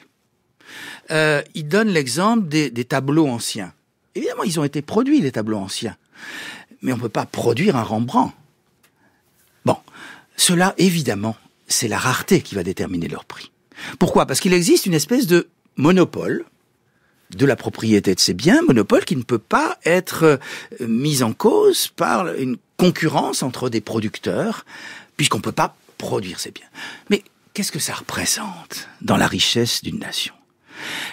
Euh, il donne l'exemple des, des tableaux anciens. Évidemment, ils ont été produits, les tableaux anciens. Mais on ne peut pas produire un Rembrandt. Cela, évidemment, c'est la rareté qui va déterminer leur prix. Pourquoi Parce qu'il existe une espèce de monopole de la propriété de ces biens, monopole qui ne peut pas être euh, mis en cause par une concurrence entre des producteurs, puisqu'on ne peut pas produire ces biens. Mais qu'est-ce que ça représente dans la richesse d'une nation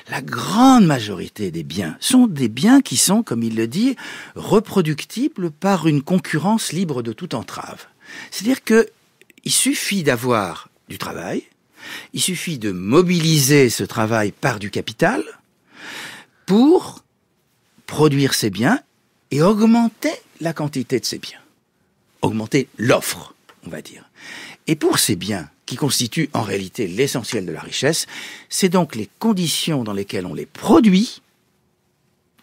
la grande majorité des biens sont des biens qui sont, comme il le dit, reproductibles par une concurrence libre de toute entrave. C'est-à-dire que il suffit d'avoir du travail, il suffit de mobiliser ce travail par du capital pour produire ces biens et augmenter la quantité de ces biens, augmenter l'offre, on va dire. Et pour ces biens, qui constituent en réalité l'essentiel de la richesse, c'est donc les conditions dans lesquelles on les produit,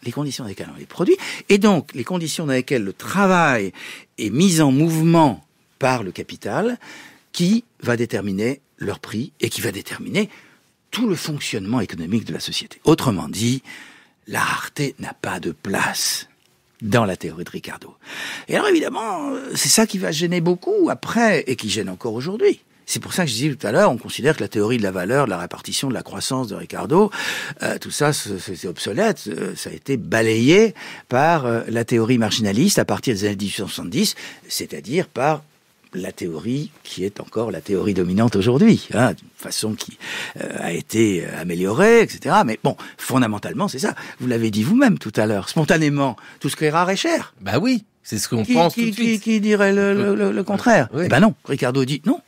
les conditions dans lesquelles on les produit, et donc les conditions dans lesquelles le travail est mis en mouvement par le capital qui va déterminer leur prix et qui va déterminer tout le fonctionnement économique de la société. Autrement dit, la rareté n'a pas de place dans la théorie de Ricardo. Et alors évidemment, euh, c'est ça qui va gêner beaucoup après et qui gêne encore aujourd'hui. C'est pour ça que je disais tout à l'heure, on considère que la théorie de la valeur, de la répartition, de la croissance de Ricardo, euh, tout ça, c'est obsolète. Euh, ça a été balayé par la théorie marginaliste à partir des années 1870, c'est-à-dire par la théorie qui est encore la théorie dominante aujourd'hui, hein, d'une façon qui euh, a été euh, améliorée, etc. Mais bon, fondamentalement, c'est ça. Vous l'avez dit vous-même tout à l'heure, spontanément, tout ce qui est rare est cher. Bah oui, c'est ce qu'on pense qui, tout de suite. Qui dirait le, contraire eh Ben non, Ricardo dit non.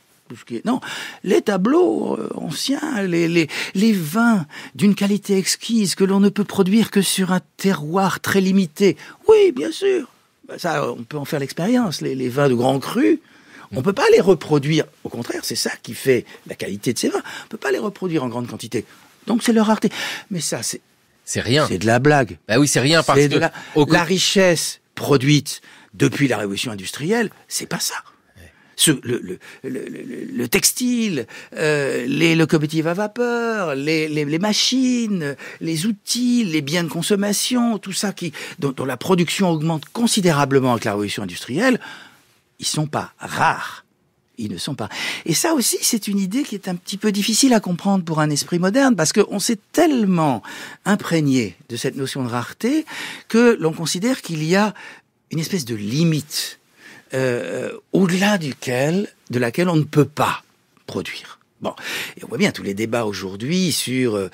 Non, les tableaux euh, anciens, les, les, les vins d'une qualité exquise que l'on ne peut produire que sur un terroir très limité. Oui, bien sûr. Bah, ça, on peut en faire l'expérience. Les, les, vins de grands crus on ne peut pas les reproduire. Au contraire, c'est ça qui fait la qualité de ces vins. On ne peut pas les reproduire en grande quantité. Donc c'est leur rareté. Mais ça, c'est... C'est rien. C'est de la blague. Bah oui, c'est rien parce que... La, richesse produite depuis la révolution industrielle, c'est pas ça. le, textile, euh, les locomotives à vapeur, les, machines, les outils, les biens de consommation, tout ça qui, dont la production augmente considérablement avec la révolution industrielle, ils sont pas rares. Ils ne sont pas. Et ça aussi, c'est une idée qui est un petit peu difficile à comprendre pour un esprit moderne, parce qu'on s'est tellement imprégné de cette notion de rareté que l'on considère qu'il y a une espèce de limite euh, euh, au-delà duquel, de laquelle on ne peut pas produire et on voit bien tous les débats aujourd'hui sur euh,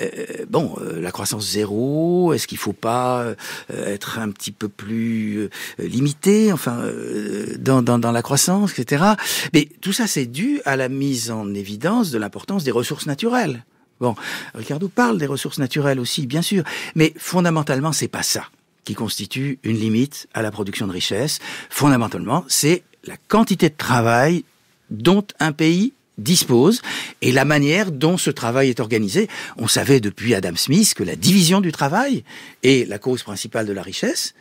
euh, bon euh, la croissance zéro. Est-ce qu'il faut pas être un petit peu plus limité, enfin dans, dans, dans la croissance, etc. Mais tout ça c'est dû à la mise en évidence de l'importance des ressources naturelles. Bon, Ricardo parle des ressources naturelles aussi, bien sûr, mais fondamentalement c'est pas ça qui constitue une limite à la production de richesses. Fondamentalement, c'est la quantité de travail dont un pays dispose et la manière dont ce travail est organisé. On savait depuis Adam Smith que la division du travail est la cause principale de la richesse.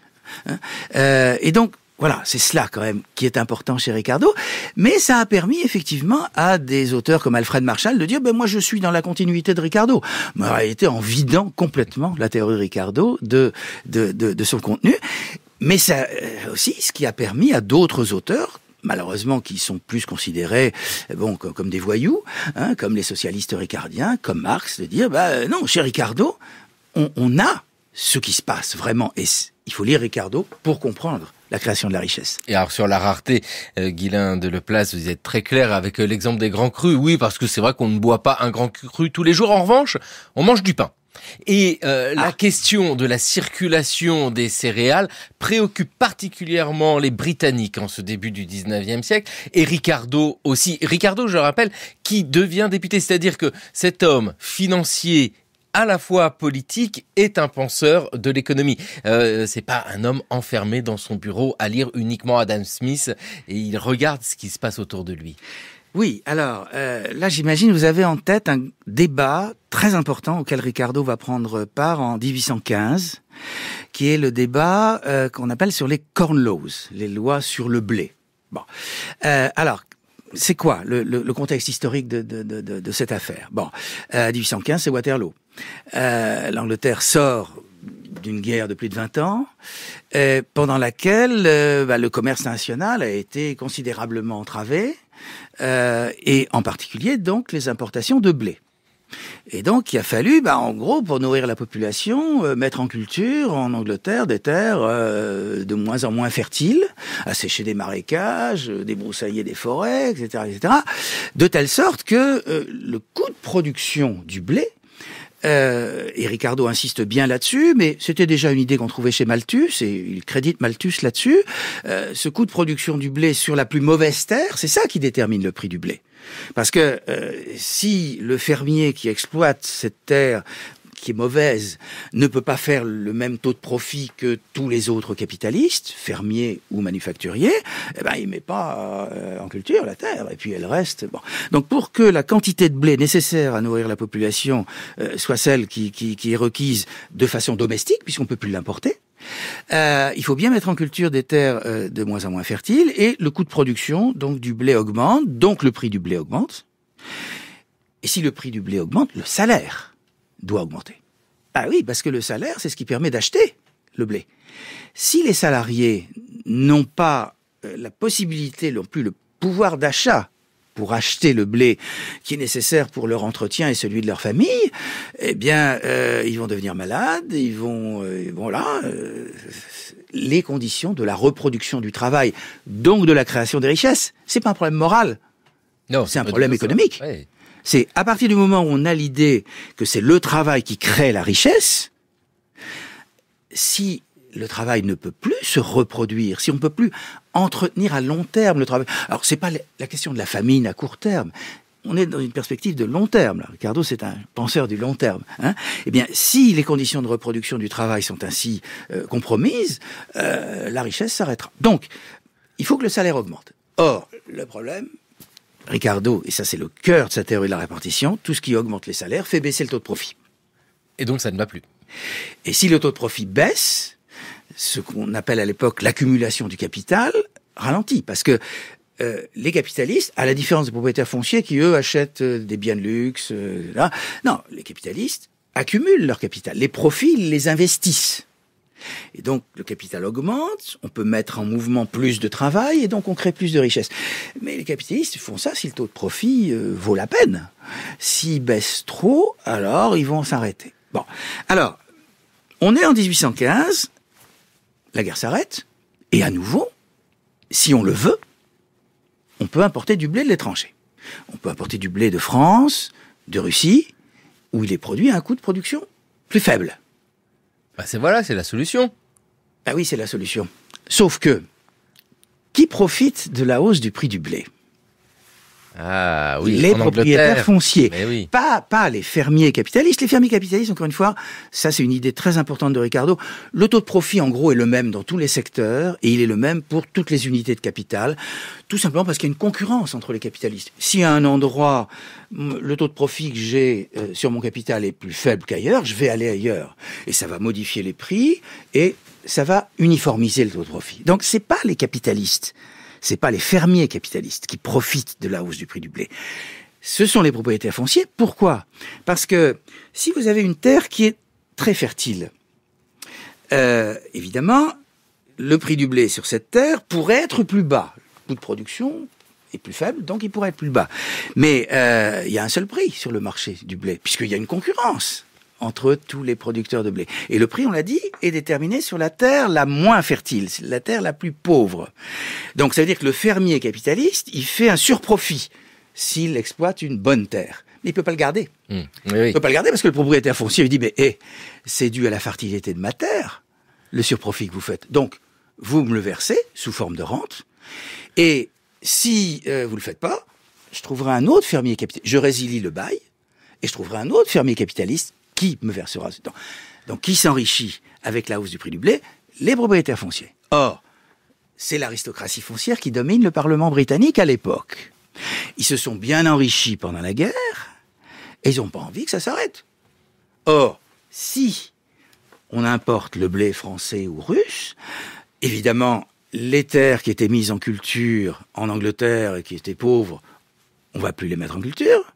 Hein. Euh, et donc, voilà, c'est cela quand même qui est important chez Ricardo. Mais ça a permis effectivement à des auteurs comme Alfred Marshall de dire, ben moi je suis dans la continuité de Ricardo. Mais en réalité, en vidant complètement la théorie Ricardo de, de, de, de son contenu. Mais ça euh, aussi, ce qui a permis à d'autres auteurs malheureusement, qui sont plus considérés bon, comme des voyous, hein, comme les socialistes ricardiens, comme Marx, de dire, bah, euh, non, chez Ricardo, on, a ce qui se passe vraiment. Et il faut lire Ricardo pour comprendre la création de la richesse. Et alors sur la rareté, euh, Guilain de Place, vous êtes très clair avec euh, l'exemple des grands crus. Oui, parce que c'est vrai qu'on ne boit pas un grand cru tous les jours. En revanche, on mange du pain. Et euh, ah. la question de la circulation des céréales préoccupe particulièrement les Britanniques en ce début du 19e siècle et Ricardo aussi. Ricardo, je rappelle, qui devient député, c'est-à-dire que cet homme financier à la fois politique est un penseur de l'économie. Euh, c'est pas un homme enfermé dans son bureau à lire uniquement Adam Smith et il regarde ce qui se passe autour de lui. Oui, alors euh, là j'imagine vous avez en tête un débat très important auquel Ricardo va prendre part en 1815, qui est le débat euh, qu'on appelle sur les corn laws, les lois sur le blé. Bon, euh, alors c'est quoi le, contexte historique de, cette affaire Bon, 1815 c'est Waterloo. L'Angleterre sort d'une guerre de plus de 20 ans, pendant laquelle bah, le commerce national a été considérablement entravé. Euh, et en particulier donc les importations de blé. Et donc, il a fallu, bah, en gros, pour nourrir la population, euh, mettre en culture en Angleterre des terres euh, de moins en moins fertiles, assécher des marécages, euh, débroussailler des forêts, etc., etc., de telle sorte que le coût de production du blé euh, et Ricardo insiste bien là-dessus, mais c'était déjà une idée qu'on trouvait chez Malthus, et il crédite Malthus là-dessus. Euh, ce coût de production du blé sur la plus mauvaise terre, c'est ça qui détermine le prix du blé. Parce que euh, si le fermier qui exploite cette terre qui est mauvaise, ne peut pas faire le même taux de profit que tous les autres capitalistes, fermiers ou manufacturiers, et eh ben, il met pas euh, en culture la terre, et puis elle reste. Bon. Donc pour que la quantité de blé nécessaire à nourrir la population euh, soit celle qui, qui, est requise de façon domestique, puisqu'on peut plus l'importer, euh, il faut bien mettre en culture des terres de moins en moins fertiles et le coût de production donc du blé augmente, donc le prix du blé augmente. Et si le prix du blé augmente, le salaire doit augmenter. Ah oui, parce que le salaire, c'est ce qui permet d'acheter le blé. Si les salariés n'ont pas euh, la possibilité, non plus le pouvoir d'achat pour acheter le blé qui est nécessaire pour leur entretien et celui de leur famille, eh bien, euh, ils vont devenir malades, ils vont, euh, voilà, euh, les conditions de la reproduction du travail, donc de la création des richesses, c'est pas un problème moral, non, c'est un problème économique. C'est à partir du moment où on a l'idée que c'est le travail qui crée la richesse, si le travail ne peut plus se reproduire, si on ne peut plus entretenir à long terme le travail. Alors, n'est pas la question de la famine à court terme. On est dans une perspective de long terme. Là. Ricardo, c'est un penseur du long terme. Hein eh bien, si les conditions de reproduction du travail sont ainsi euh, compromises, euh, la richesse s'arrêtera. Donc, il faut que le salaire augmente. Or, le problème, Ricardo, et ça c'est le cœur de sa théorie de la répartition, tout ce qui augmente les salaires fait baisser le taux de profit. Et donc ça ne va plus. Et si le taux de profit baisse, ce qu'on appelle à l'époque l'accumulation du capital ralentit, parce que euh, les capitalistes, à la différence des propriétaires fonciers qui eux achètent euh, des biens de luxe, euh, non, les capitalistes accumulent leur capital, les profits les investissent. Et donc le capital augmente, on peut mettre en mouvement plus de travail et donc on crée plus de richesses. Mais les capitalistes font ça si le taux de profit euh, vaut la peine. S'ils baissent trop, alors ils vont s'arrêter. Bon, alors, on est en 1815, la guerre s'arrête, et à nouveau, si on le veut, on peut importer du blé de l'étranger. On peut importer du blé de France, de Russie, où il est produit à un coût de production plus faible. Bah c'est voilà, c'est la solution. Ah oui, c'est la solution. Sauf que qui profite de la hausse du prix du blé ah oui, les propriétaires fonciers. Pas, pas les fermiers capitalistes. Les fermiers capitalistes, encore une fois, ça c'est une idée très importante de Ricardo. Le taux de profit, en gros, est le même dans tous les secteurs et il est le même pour toutes les unités de capital. Tout simplement parce qu'il y a une concurrence entre les capitalistes. Si à un endroit, le taux de profit que j'ai euh, sur mon capital est plus faible qu'ailleurs, je vais aller ailleurs. Et ça va modifier les prix et ça va uniformiser le taux de profit. Donc c'est pas les capitalistes c'est pas les fermiers capitalistes qui profitent de la hausse du prix du blé. Ce sont les propriétaires fonciers. Pourquoi Parce que si vous avez une terre qui est très fertile, euh, évidemment, le prix du blé sur cette terre pourrait être plus bas. Le coût de production est plus faible, donc il pourrait être plus bas. Mais euh, il y a un seul prix sur le marché du blé, puisqu'il y a une concurrence entre tous les producteurs de blé. Et le prix, on l'a dit, est déterminé sur la terre la moins fertile, la terre la plus pauvre. Donc ça veut dire que le fermier capitaliste, il fait un surprofit s'il exploite une bonne terre. Mais il peut pas le garder. Mmh. Il ne peut pas le garder parce que le propriétaire foncier lui dit, mais hey, eh, c'est dû à la fertilité de ma terre, le surprofit que vous faites. Donc, vous me le versez sous forme de rente. Et si vous euh, vous le faites pas, je trouverai un autre fermier capitaliste. Je résilie le bail et je trouverai un autre fermier capitaliste qui me versera ce temps Donc qui s'enrichit avec la hausse du prix du blé Les propriétaires fonciers. Or, c'est l'aristocratie foncière qui domine le Parlement britannique à l'époque. Ils se sont bien enrichis pendant la guerre et ils n'ont pas envie que ça s'arrête. Or, si on importe le blé français ou russe, évidemment, les terres qui étaient mises en culture en Angleterre et qui étaient pauvres, on va plus les mettre en culture.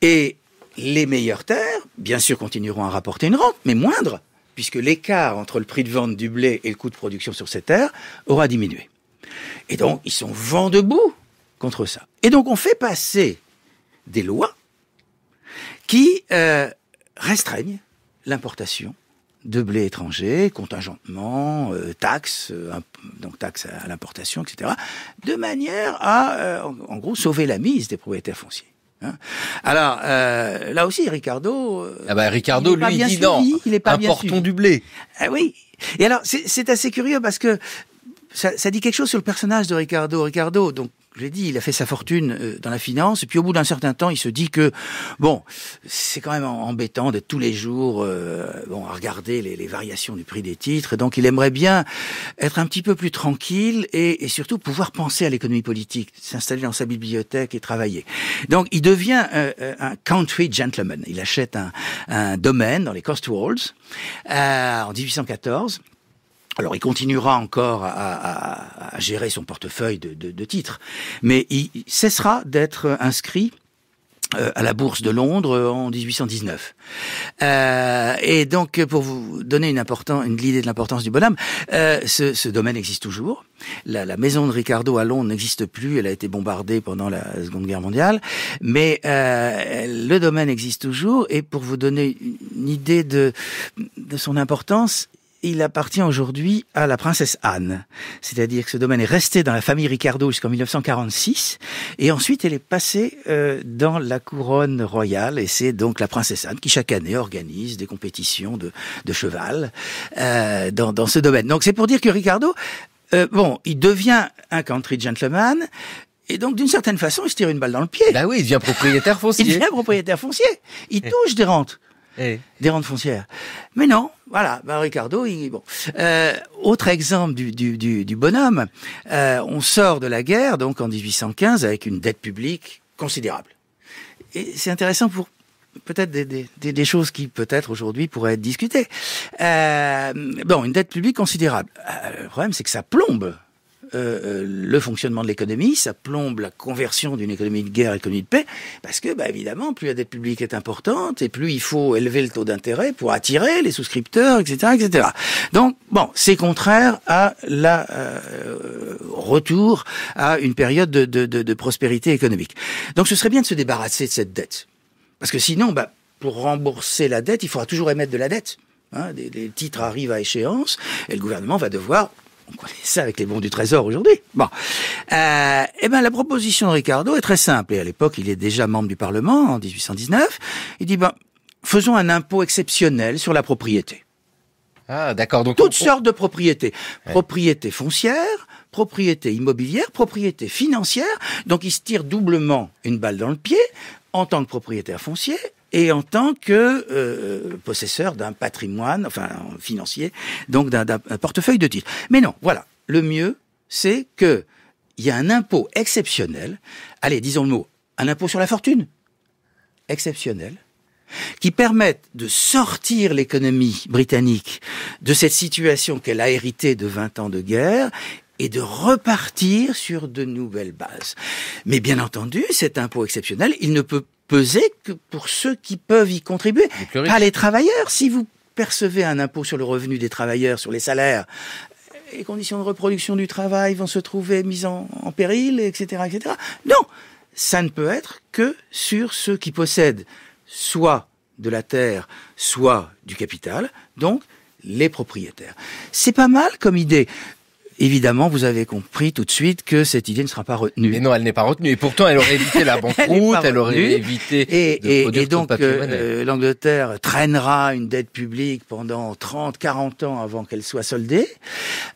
Et les meilleures terres, bien sûr, continueront à rapporter une rente, mais moindre, puisque l'écart entre le prix de vente du blé et le coût de production sur ces terres aura diminué. Et donc, ils sont vent debout contre ça. Et donc, on fait passer des lois qui euh, restreignent l'importation de blé étranger, contingentement, euh, taxes, euh, donc taxes à l'importation, etc., de manière à, en gros, sauver la mise des propriétaires fonciers. Hein. Alors euh, là aussi, Ricardo. Euh, ah ben Ricardo, il lui, il dit suivi, Il est pas du blé. Ah oui. Et alors, c'est assez curieux parce que ça, ça, dit quelque chose sur le personnage de Ricardo. Ricardo, donc je l'ai dit, il a fait sa fortune euh, dans la finance, et puis au bout d'un certain temps, il se dit que, bon, c'est quand même embêtant d'être tous les jours euh, bon, à regarder les, les, variations du prix des titres, et donc il aimerait bien être un petit peu plus tranquille et, et surtout pouvoir penser à l'économie politique, s'installer dans sa bibliothèque et travailler. Donc il devient euh, un country gentleman. Il achète un, un domaine dans les Cotswolds euh, en 1814, alors, il continuera encore à, gérer son portefeuille de, titres, mais il cessera d'être inscrit euh, à la Bourse de Londres euh, en 1819. Euh, et donc, pour vous donner une, une l'idée de l'importance du bonhomme, ce, domaine existe toujours. La, maison de Ricardo à Londres n'existe plus, elle a été bombardée pendant la Seconde Guerre mondiale, mais le domaine existe toujours, et pour vous donner une idée de, de son importance, il appartient aujourd'hui à la princesse Anne. C'est-à-dire que ce domaine est resté dans la famille Ricardo jusqu'en 1946, et ensuite elle est passée euh, dans la couronne royale, et c'est donc la princesse Anne qui chaque année organise des compétitions de, cheval euh, dans, ce domaine. Donc c'est pour dire que Ricardo, euh, bon, il devient un country gentleman, et donc, d'une certaine façon, il se tire une balle dans le pied. Bah oui, il devient propriétaire *laughs* foncier. il devient propriétaire foncier. Il touche des rentes. Eh. des rentes foncières. Mais non, voilà, ben, Ricardo, il, bon. Euh, autre exemple du, du, bonhomme, euh, on sort de la guerre, donc en 1815, avec une dette publique considérable. Et c'est intéressant pour peut-être des, des, des, choses qui peut-être aujourd'hui pourraient être discutées. Euh, bon, une dette publique considérable. le problème, c'est que ça plombe euh, euh, le fonctionnement de l'économie, ça plombe la conversion d'une économie de guerre à une économie de paix, parce que, bah, évidemment, plus la dette publique est importante, et plus il faut élever le taux d'intérêt pour attirer les souscripteurs, etc., etc. Donc, bon, c'est contraire à la euh, retour à une période de, prospérité économique. Donc, ce serait bien de se débarrasser de cette dette, parce que sinon, bah, pour rembourser la dette, il faudra toujours émettre de la dette. Les hein. des, titres arrivent à échéance et le gouvernement va devoir on connaît ça avec les bons du Trésor aujourd'hui. Bon, euh, eh ben la proposition de Ricardo est très simple. Et à l'époque, il est déjà membre du Parlement en 1819. Il dit ben, faisons un impôt exceptionnel sur la propriété. Ah, d'accord. Donc toutes sortes de propriétés, propriété foncière, propriété immobilière, propriété financière. Donc il se tire doublement une balle dans le pied en tant que propriétaire foncier et en tant que euh, possesseur d'un patrimoine, enfin financier, donc d'un portefeuille de titres. Mais non, voilà, le mieux, c'est que il y a un impôt exceptionnel. Allez, disons le mot, un impôt sur la fortune exceptionnel qui permette de sortir l'économie britannique de cette situation qu'elle a héritée de 20 ans de guerre et de repartir sur de nouvelles bases. Mais bien entendu, cet impôt exceptionnel, il ne peut peser que pour ceux qui peuvent y contribuer, pas les travailleurs. Si vous percevez un impôt sur le revenu des travailleurs, sur les salaires, euh, les conditions de reproduction du travail vont se trouver mises en, péril, etc., etc. Non, ça ne peut être que sur ceux qui possèdent soit de la terre, soit du capital, donc les propriétaires. C'est pas mal comme idée évidemment, vous avez compris tout de suite que cette idée ne sera pas retenue. Mais non, elle n'est pas retenue. Et pourtant, elle aurait évité la *laughs* banqueroute, elle, aurait évité. Et, et, et donc, euh, l'Angleterre traînera une dette publique pendant 30, 40 ans avant qu'elle soit soldée,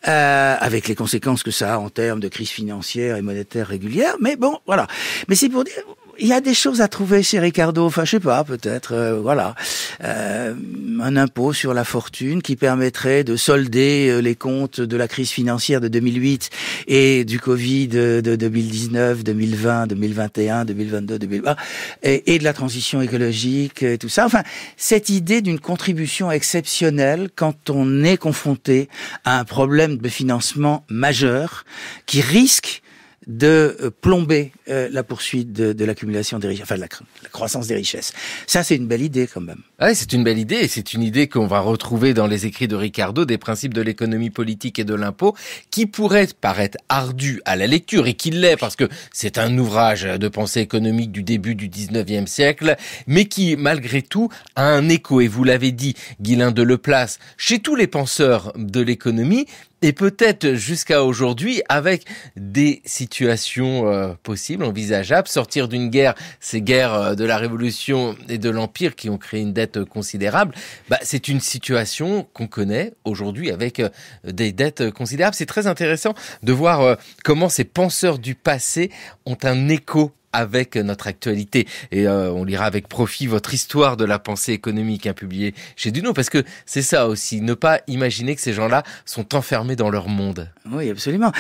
euh, avec les conséquences que ça a en termes de crise financière et monétaire régulière. Mais bon, voilà. Mais c'est pour dire, il y a des choses à trouver chez Ricardo. Enfin, je sais pas, peut-être, euh, voilà, euh, un impôt sur la fortune qui permettrait de solder euh, les comptes de la crise financière de 2008 et du Covid de 2019, 2020, 2021, 2022, 2020, et, et de la transition écologique et tout ça. Enfin, cette idée d'une contribution exceptionnelle quand on est confronté à un problème de financement majeur qui risque de euh, plomber euh, la poursuite de, l'accumulation des richesses, enfin la croissance des richesses. Ça, c'est une belle idée quand même. Oui, c'est une belle idée, et c'est une idée qu'on va retrouver dans les écrits de Ricardo des principes de l'économie politique et de l'impôt, qui pourrait paraître ardu à la lecture et qui l'est parce que c'est un ouvrage de pensée économique du début du 19e siècle, mais qui malgré tout a un écho, et vous l'avez dit, Guilain de Leplace, chez tous les penseurs de l'économie, et peut-être jusqu'à aujourd'hui avec des situations euh, possibles, envisageables, sortir d'une guerre, ces guerres euh, de la Révolution et de l'Empire qui ont créé une dette Considérable, bah, c'est une situation qu'on connaît aujourd'hui avec euh, des dettes considérables. C'est très intéressant de voir euh, comment ces penseurs du passé ont un écho avec notre actualité. Et euh, on lira avec profit votre histoire de la pensée économique hein, publiée chez Duno, parce que c'est ça aussi, ne pas imaginer que ces gens-là sont enfermés dans leur monde. Oui, absolument.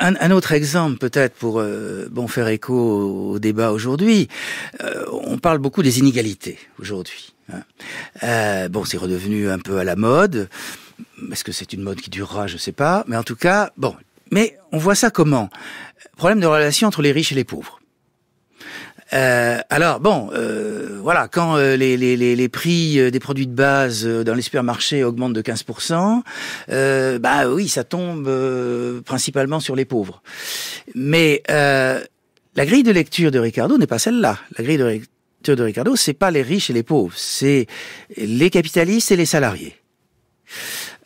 Un, autre exemple peut-être pour bon faire écho au, débat aujourd'hui. on parle beaucoup des inégalités aujourd'hui. Hein. Euh, bon, c'est redevenu un peu à la mode. Est-ce que c'est une mode qui durera Je ne sais pas. Mais en tout cas, bon. Mais on voit ça comment Problème de relation entre les riches et les pauvres. Euh, alors bon, euh, voilà, quand euh, les, les, les, prix des produits de base dans les supermarchés augmentent de 15%, bah oui, ça tombe principalement sur les pauvres. Mais la grille de lecture de Ricardo n'est pas celle-là. La grille de de Ricardo, c'est pas les riches et les pauvres, c'est les capitalistes et les salariés.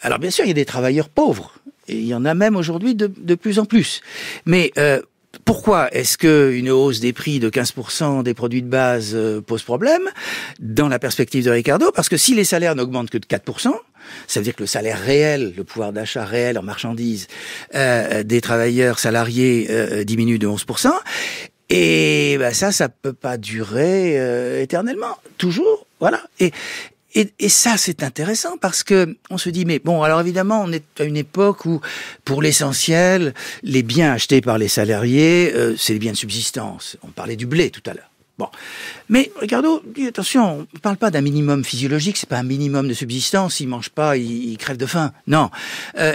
Alors bien sûr, il y a des travailleurs pauvres, et il y en a même aujourd'hui de, de, plus en plus. Mais euh, pourquoi est-ce que une hausse des prix de 15% des produits de base euh, pose problème dans la perspective de Ricardo Parce que si les salaires n'augmentent que de 4%, ça veut dire que le salaire réel, le pouvoir d'achat réel en marchandises euh, des travailleurs salariés diminue de 11%, et ben ça, ça peut pas durer euh, éternellement, toujours, voilà. Et et, ça, c'est intéressant parce que on se dit mais bon, alors évidemment, on est à une époque où, pour l'essentiel, les biens achetés par les salariés, euh, c'est les biens de subsistance. On parlait du blé tout à l'heure. Bon. Mais Ricardo attention, on ne parle pas d'un minimum physiologique, c'est pas un minimum de subsistance, ils mangent pas, ils, crèvent de faim. Non. Euh,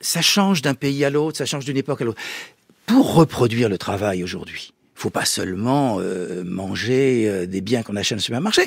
ça change d'un pays à l'autre, ça change d'une époque à l'autre. Pour reproduire le travail aujourd'hui, faut pas seulement euh, manger euh, des biens qu'on achète dans supermarché.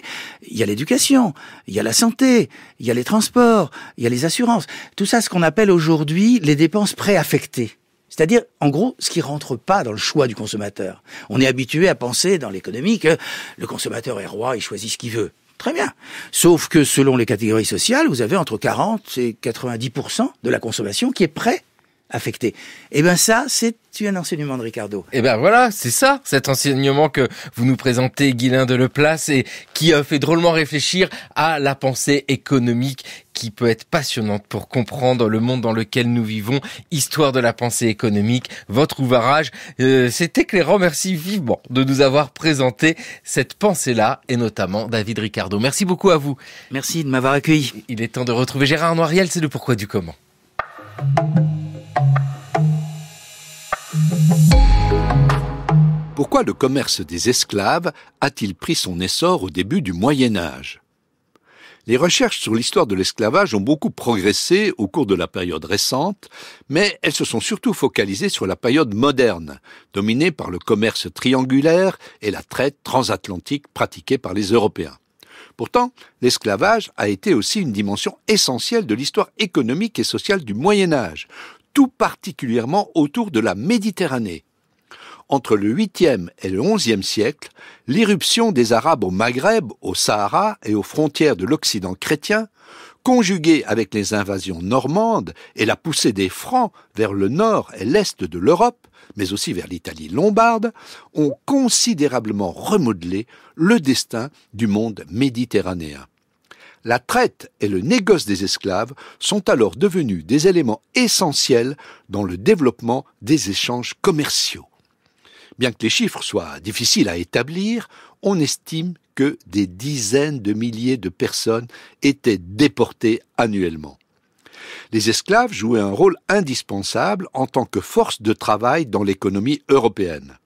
Il y a l'éducation, il y a la santé, il y a les transports, il y a les assurances. Tout ça, ce qu'on appelle aujourd'hui les dépenses préaffectées. C'est-à-dire, en gros, ce qui rentre pas dans le choix du consommateur. On est habitué à penser dans l'économie que le consommateur est roi, il choisit ce qu'il veut. Très bien. Sauf que selon les catégories sociales, vous avez entre 40 et 90% de la consommation qui est prêt affecté. Eh bien ça, c'est un enseignement de Ricardo. Eh bien voilà, c'est ça, cet enseignement que vous nous présentez, Guylain de Leplace, et qui fait drôlement réfléchir à la pensée économique qui peut être passionnante pour comprendre le monde dans lequel nous vivons. Histoire de la pensée économique, votre ouvrage. Euh, c'est éclairant, merci vivement de nous avoir présenté cette pensée-là, et notamment David Ricardo. Merci beaucoup à vous. Merci de m'avoir accueilli. Il est temps de retrouver Gérard Noiriel, c'est le pourquoi du comment. Pourquoi le commerce des esclaves a-t-il pris son essor au début du Moyen Âge Les recherches sur l'histoire de l'esclavage ont beaucoup progressé au cours de la période récente, mais elles se sont surtout focalisées sur la période moderne, dominée par le commerce triangulaire et la traite transatlantique pratiquée par les Européens. Pourtant, l'esclavage a été aussi une dimension essentielle de l'histoire économique et sociale du Moyen Âge, tout particulièrement autour de la Méditerranée. Entre le 8e et le 11e siècle, l'irruption des Arabes au Maghreb, au Sahara et aux frontières de l'Occident chrétien, conjuguée avec les invasions normandes et la poussée des Francs vers le nord et l'est de l'Europe, mais aussi vers l'Italie lombarde, ont considérablement remodelé le destin du monde méditerranéen la traite et le négoce des esclaves sont alors devenus des éléments essentiels dans le développement des échanges commerciaux. Bien que les chiffres soient difficiles à établir, on estime que des dizaines de milliers de personnes étaient déportées annuellement. Les esclaves jouaient un rôle indispensable en tant que force de travail dans l'économie européenne.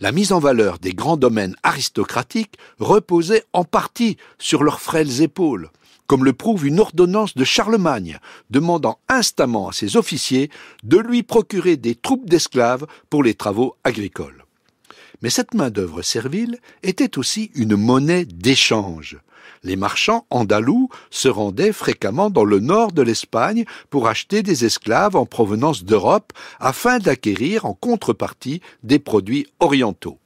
La mise en valeur des grands domaines aristocratiques reposait en partie sur leurs frêles épaules, comme le prouve une ordonnance de Charlemagne, demandant instamment à ses officiers de lui procurer des troupes d'esclaves pour les travaux agricoles. Mais cette main-d'œuvre servile était aussi une monnaie d'échange. Les marchands andalous se rendaient fréquemment dans le nord de l'Espagne pour acheter des esclaves en provenance d'Europe afin d'acquérir en contrepartie des produits orientaux.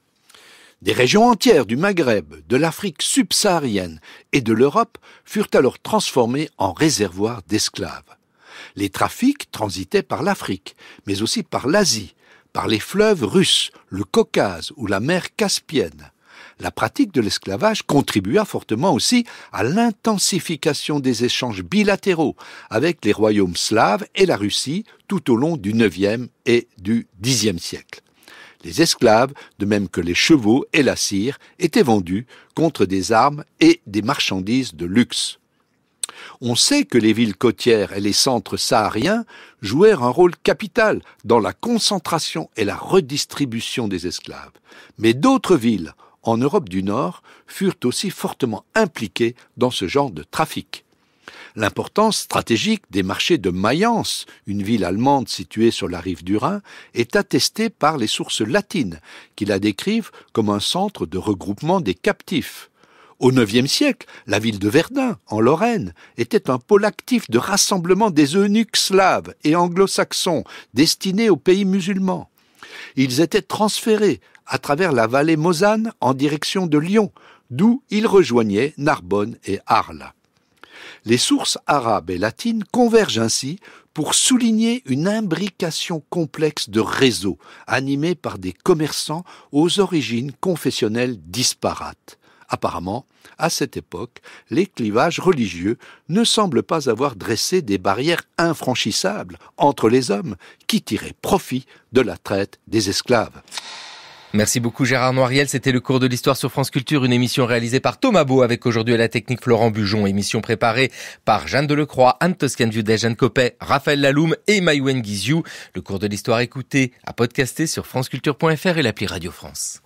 Des régions entières du Maghreb, de l'Afrique subsaharienne et de l'Europe furent alors transformées en réservoirs d'esclaves. Les trafics transitaient par l'Afrique, mais aussi par l'Asie, par les fleuves russes, le Caucase ou la mer Caspienne la pratique de l'esclavage contribua fortement aussi à l'intensification des échanges bilatéraux avec les royaumes slaves et la Russie tout au long du IXe et du Xe siècle. Les esclaves, de même que les chevaux et la cire, étaient vendus contre des armes et des marchandises de luxe. On sait que les villes côtières et les centres sahariens jouèrent un rôle capital dans la concentration et la redistribution des esclaves. Mais d'autres villes en Europe du Nord furent aussi fortement impliqués dans ce genre de trafic. L'importance stratégique des marchés de Mayence, une ville allemande située sur la rive du Rhin, est attestée par les sources latines, qui la décrivent comme un centre de regroupement des captifs. Au IXe siècle, la ville de Verdun, en Lorraine, était un pôle actif de rassemblement des eunuques slaves et anglo-saxons destinés aux pays musulmans. Ils étaient transférés à travers la vallée Mosanne en direction de Lyon, d'où il rejoignait Narbonne et Arles. Les sources arabes et latines convergent ainsi pour souligner une imbrication complexe de réseaux animés par des commerçants aux origines confessionnelles disparates. Apparemment, à cette époque, les clivages religieux ne semblent pas avoir dressé des barrières infranchissables entre les hommes qui tiraient profit de la traite des esclaves. Merci beaucoup Gérard Noiriel, c'était le cours de l'histoire sur France Culture, une émission réalisée par Thomas Beau avec aujourd'hui à la technique Florent Bujon, émission préparée par Jeanne Delecroix, Anne toscan Jeanne Copet, Raphaël Laloum et Maïwen Guizou. Le cours de l'histoire écouté à podcaster sur franceculture.fr et l'appli Radio France.